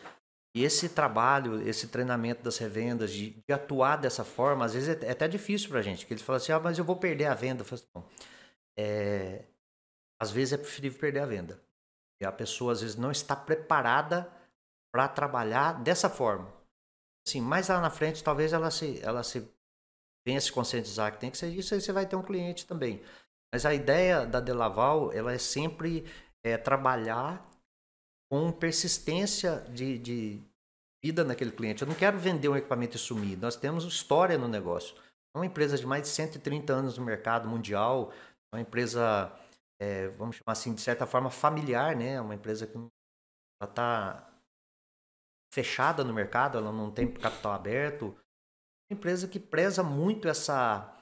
e, esse trabalho, esse treinamento das revendas, de, de atuar dessa forma, às vezes é, é até difícil para a gente, porque eles falam assim, ah, mas eu vou perder a venda. Eu falo assim, é, às vezes é preferível perder a venda. E a pessoa, às vezes, não está preparada para trabalhar dessa forma. Assim, mais lá na frente, talvez ela se, ela se venha se conscientizar que tem que ser isso, aí você vai ter um cliente também. Mas a ideia da Delaval ela é sempre é, trabalhar com persistência de, de vida naquele cliente. Eu não quero vender um equipamento e sumir. Nós temos história no negócio. É uma empresa de mais de 130 anos no mercado mundial, é uma empresa, é, vamos chamar assim, de certa forma familiar, né? É uma empresa que está fechada no mercado, ela não tem capital aberto. Uma empresa que preza muito essa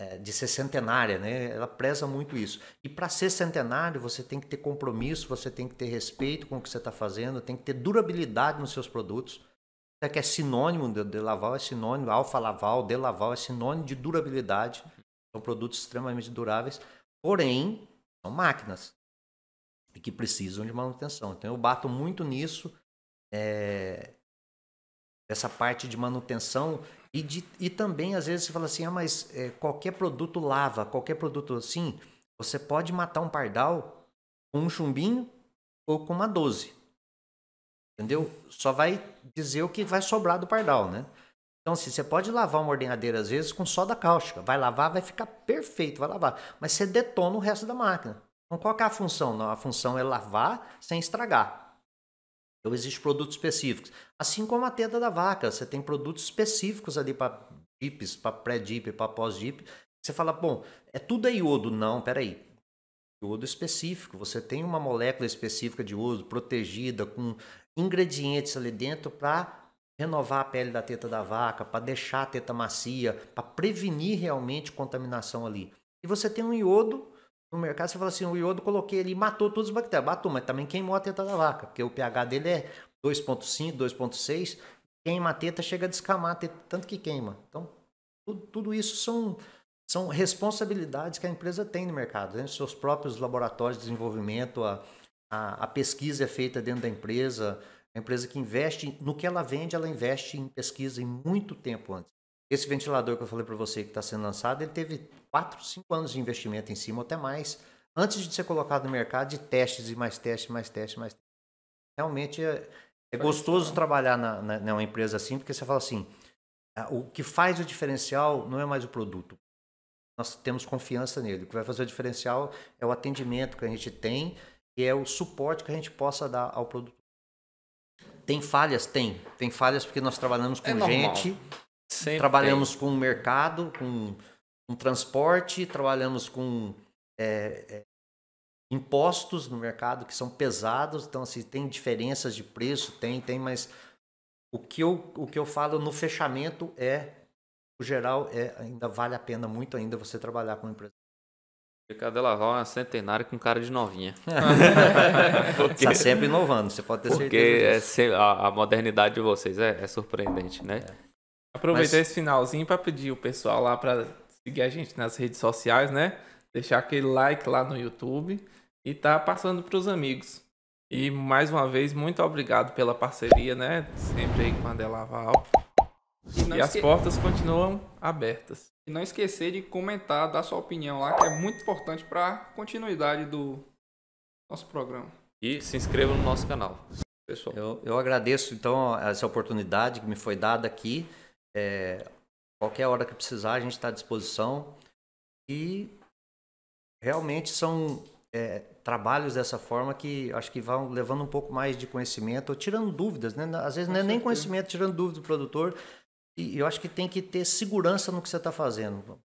é, de ser centenária, né? Ela preza muito isso. E para ser centenário, você tem que ter compromisso, você tem que ter respeito com o que você está fazendo, tem que ter durabilidade nos seus produtos. Até que é sinônimo de, de Laval, é sinônimo, Alfa Laval, de Laval, é sinônimo de durabilidade. São produtos extremamente duráveis, porém, são máquinas e que precisam de manutenção. Então eu bato muito nisso, é, essa parte de manutenção e, de, e também, às vezes, você fala assim, ah, mas é, qualquer produto lava, qualquer produto assim, você pode matar um pardal com um chumbinho ou com uma 12. Entendeu? Só vai dizer o que vai sobrar do pardal, né? Então, assim, você pode lavar uma ordenhadeira, às vezes, com soda cáustica. Vai lavar, vai ficar perfeito, vai lavar. Mas você detona o resto da máquina. Então, qual é a função? Não, a função é lavar sem estragar. Então existem produtos específicos. Assim como a teta da vaca, você tem produtos específicos ali para dips, para pré-dip, para pós-dip. Você fala, bom, é tudo é iodo. Não, peraí. Iodo específico. Você tem uma molécula específica de iodo protegida com ingredientes ali dentro para renovar a pele da teta da vaca, para deixar a teta macia, para prevenir realmente contaminação ali. E você tem um iodo no mercado, você fala assim, o iodo coloquei ali, matou todas as bactérias. Matou, mas também queimou a teta da vaca, porque o pH dele é 2.5, 2.6, queima a teta, chega a descamar a teta, tanto que queima. Então, tudo, tudo isso são, são responsabilidades que a empresa tem no mercado, né? seus próprios laboratórios de desenvolvimento, a, a, a, pesquisa é feita dentro da empresa, a empresa que investe no que ela vende, ela investe em pesquisa em muito tempo antes. Esse ventilador que eu falei para você que está sendo lançado, ele teve 4, 5 anos de investimento em cima, até mais, antes de ser colocado no mercado, de testes e mais testes, mais testes, mais testes. Realmente é, é gostoso trabalhar na, na, numa empresa assim, porque você fala assim, ah, o que faz o diferencial não é mais o produto. Nós temos confiança nele. O que vai fazer o diferencial é o atendimento que a gente tem e é o suporte que a gente possa dar ao produto. Tem falhas? Tem. Tem falhas porque nós trabalhamos é com é gente normal. Sempre trabalhamos tem. com o mercado, com, com transporte, trabalhamos com é, é, impostos no mercado que são pesados, então assim, tem diferenças de preço, tem, tem, mas o que eu, o que eu falo no fechamento é, o geral, é ainda vale a pena muito ainda você trabalhar com uma empresa. Laval é uma centenária com cara de novinha? Porque... Está sempre inovando, você pode ter Porque certeza. Porque é, a, a, modernidade de vocês é, é surpreendente, né? É. Aproveitar Mas... esse finalzinho para pedir o pessoal lá para seguir a gente nas redes sociais, né? Deixar aquele like lá no YouTube e tá passando para os amigos. E mais uma vez, muito obrigado pela parceria, né? Sempre aí com a é Delaval. E, e as esque... portas continuam abertas. E não esquecer de comentar, dar sua opinião lá, que é muito importante para continuidade do nosso programa. E se inscreva no nosso canal. Pessoal. Eu, eu agradeço, então, essa oportunidade que me foi dada aqui. É, qualquer hora que precisar, a gente está à disposição. E realmente são é, trabalhos dessa forma que acho que vão levando um pouco mais de conhecimento, ou tirando dúvidas, né? Às vezes não é nem conhecimento, tirando dúvidas do produtor. E eu acho que tem que ter segurança no que você está fazendo.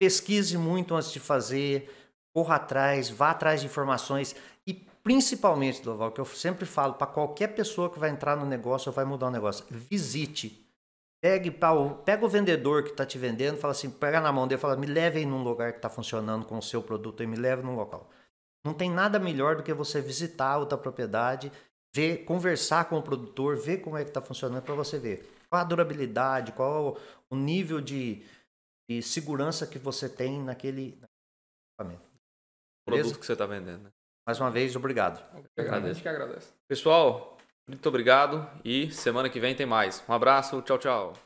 Pesquise muito antes de fazer, corra atrás, vá atrás de informações e principalmente, Doval, que eu sempre falo para qualquer pessoa que vai entrar no negócio ou vai mudar o negócio, visite Pegue o, pega o vendedor que está te vendendo, fala assim, pega na mão dele, fala, me levem um lugar que está funcionando com o seu produto e me leve num local. Não tem nada melhor do que você visitar outra propriedade, ver, conversar com o produtor, ver como é que está funcionando para você ver qual a durabilidade, qual o nível de, de segurança que você tem naquele equipamento. Produto que você está vendendo. Né? Mais uma vez, obrigado. obrigado. A gente que agradece. Pessoal, muito obrigado e semana que vem tem mais. Um abraço, tchau, tchau.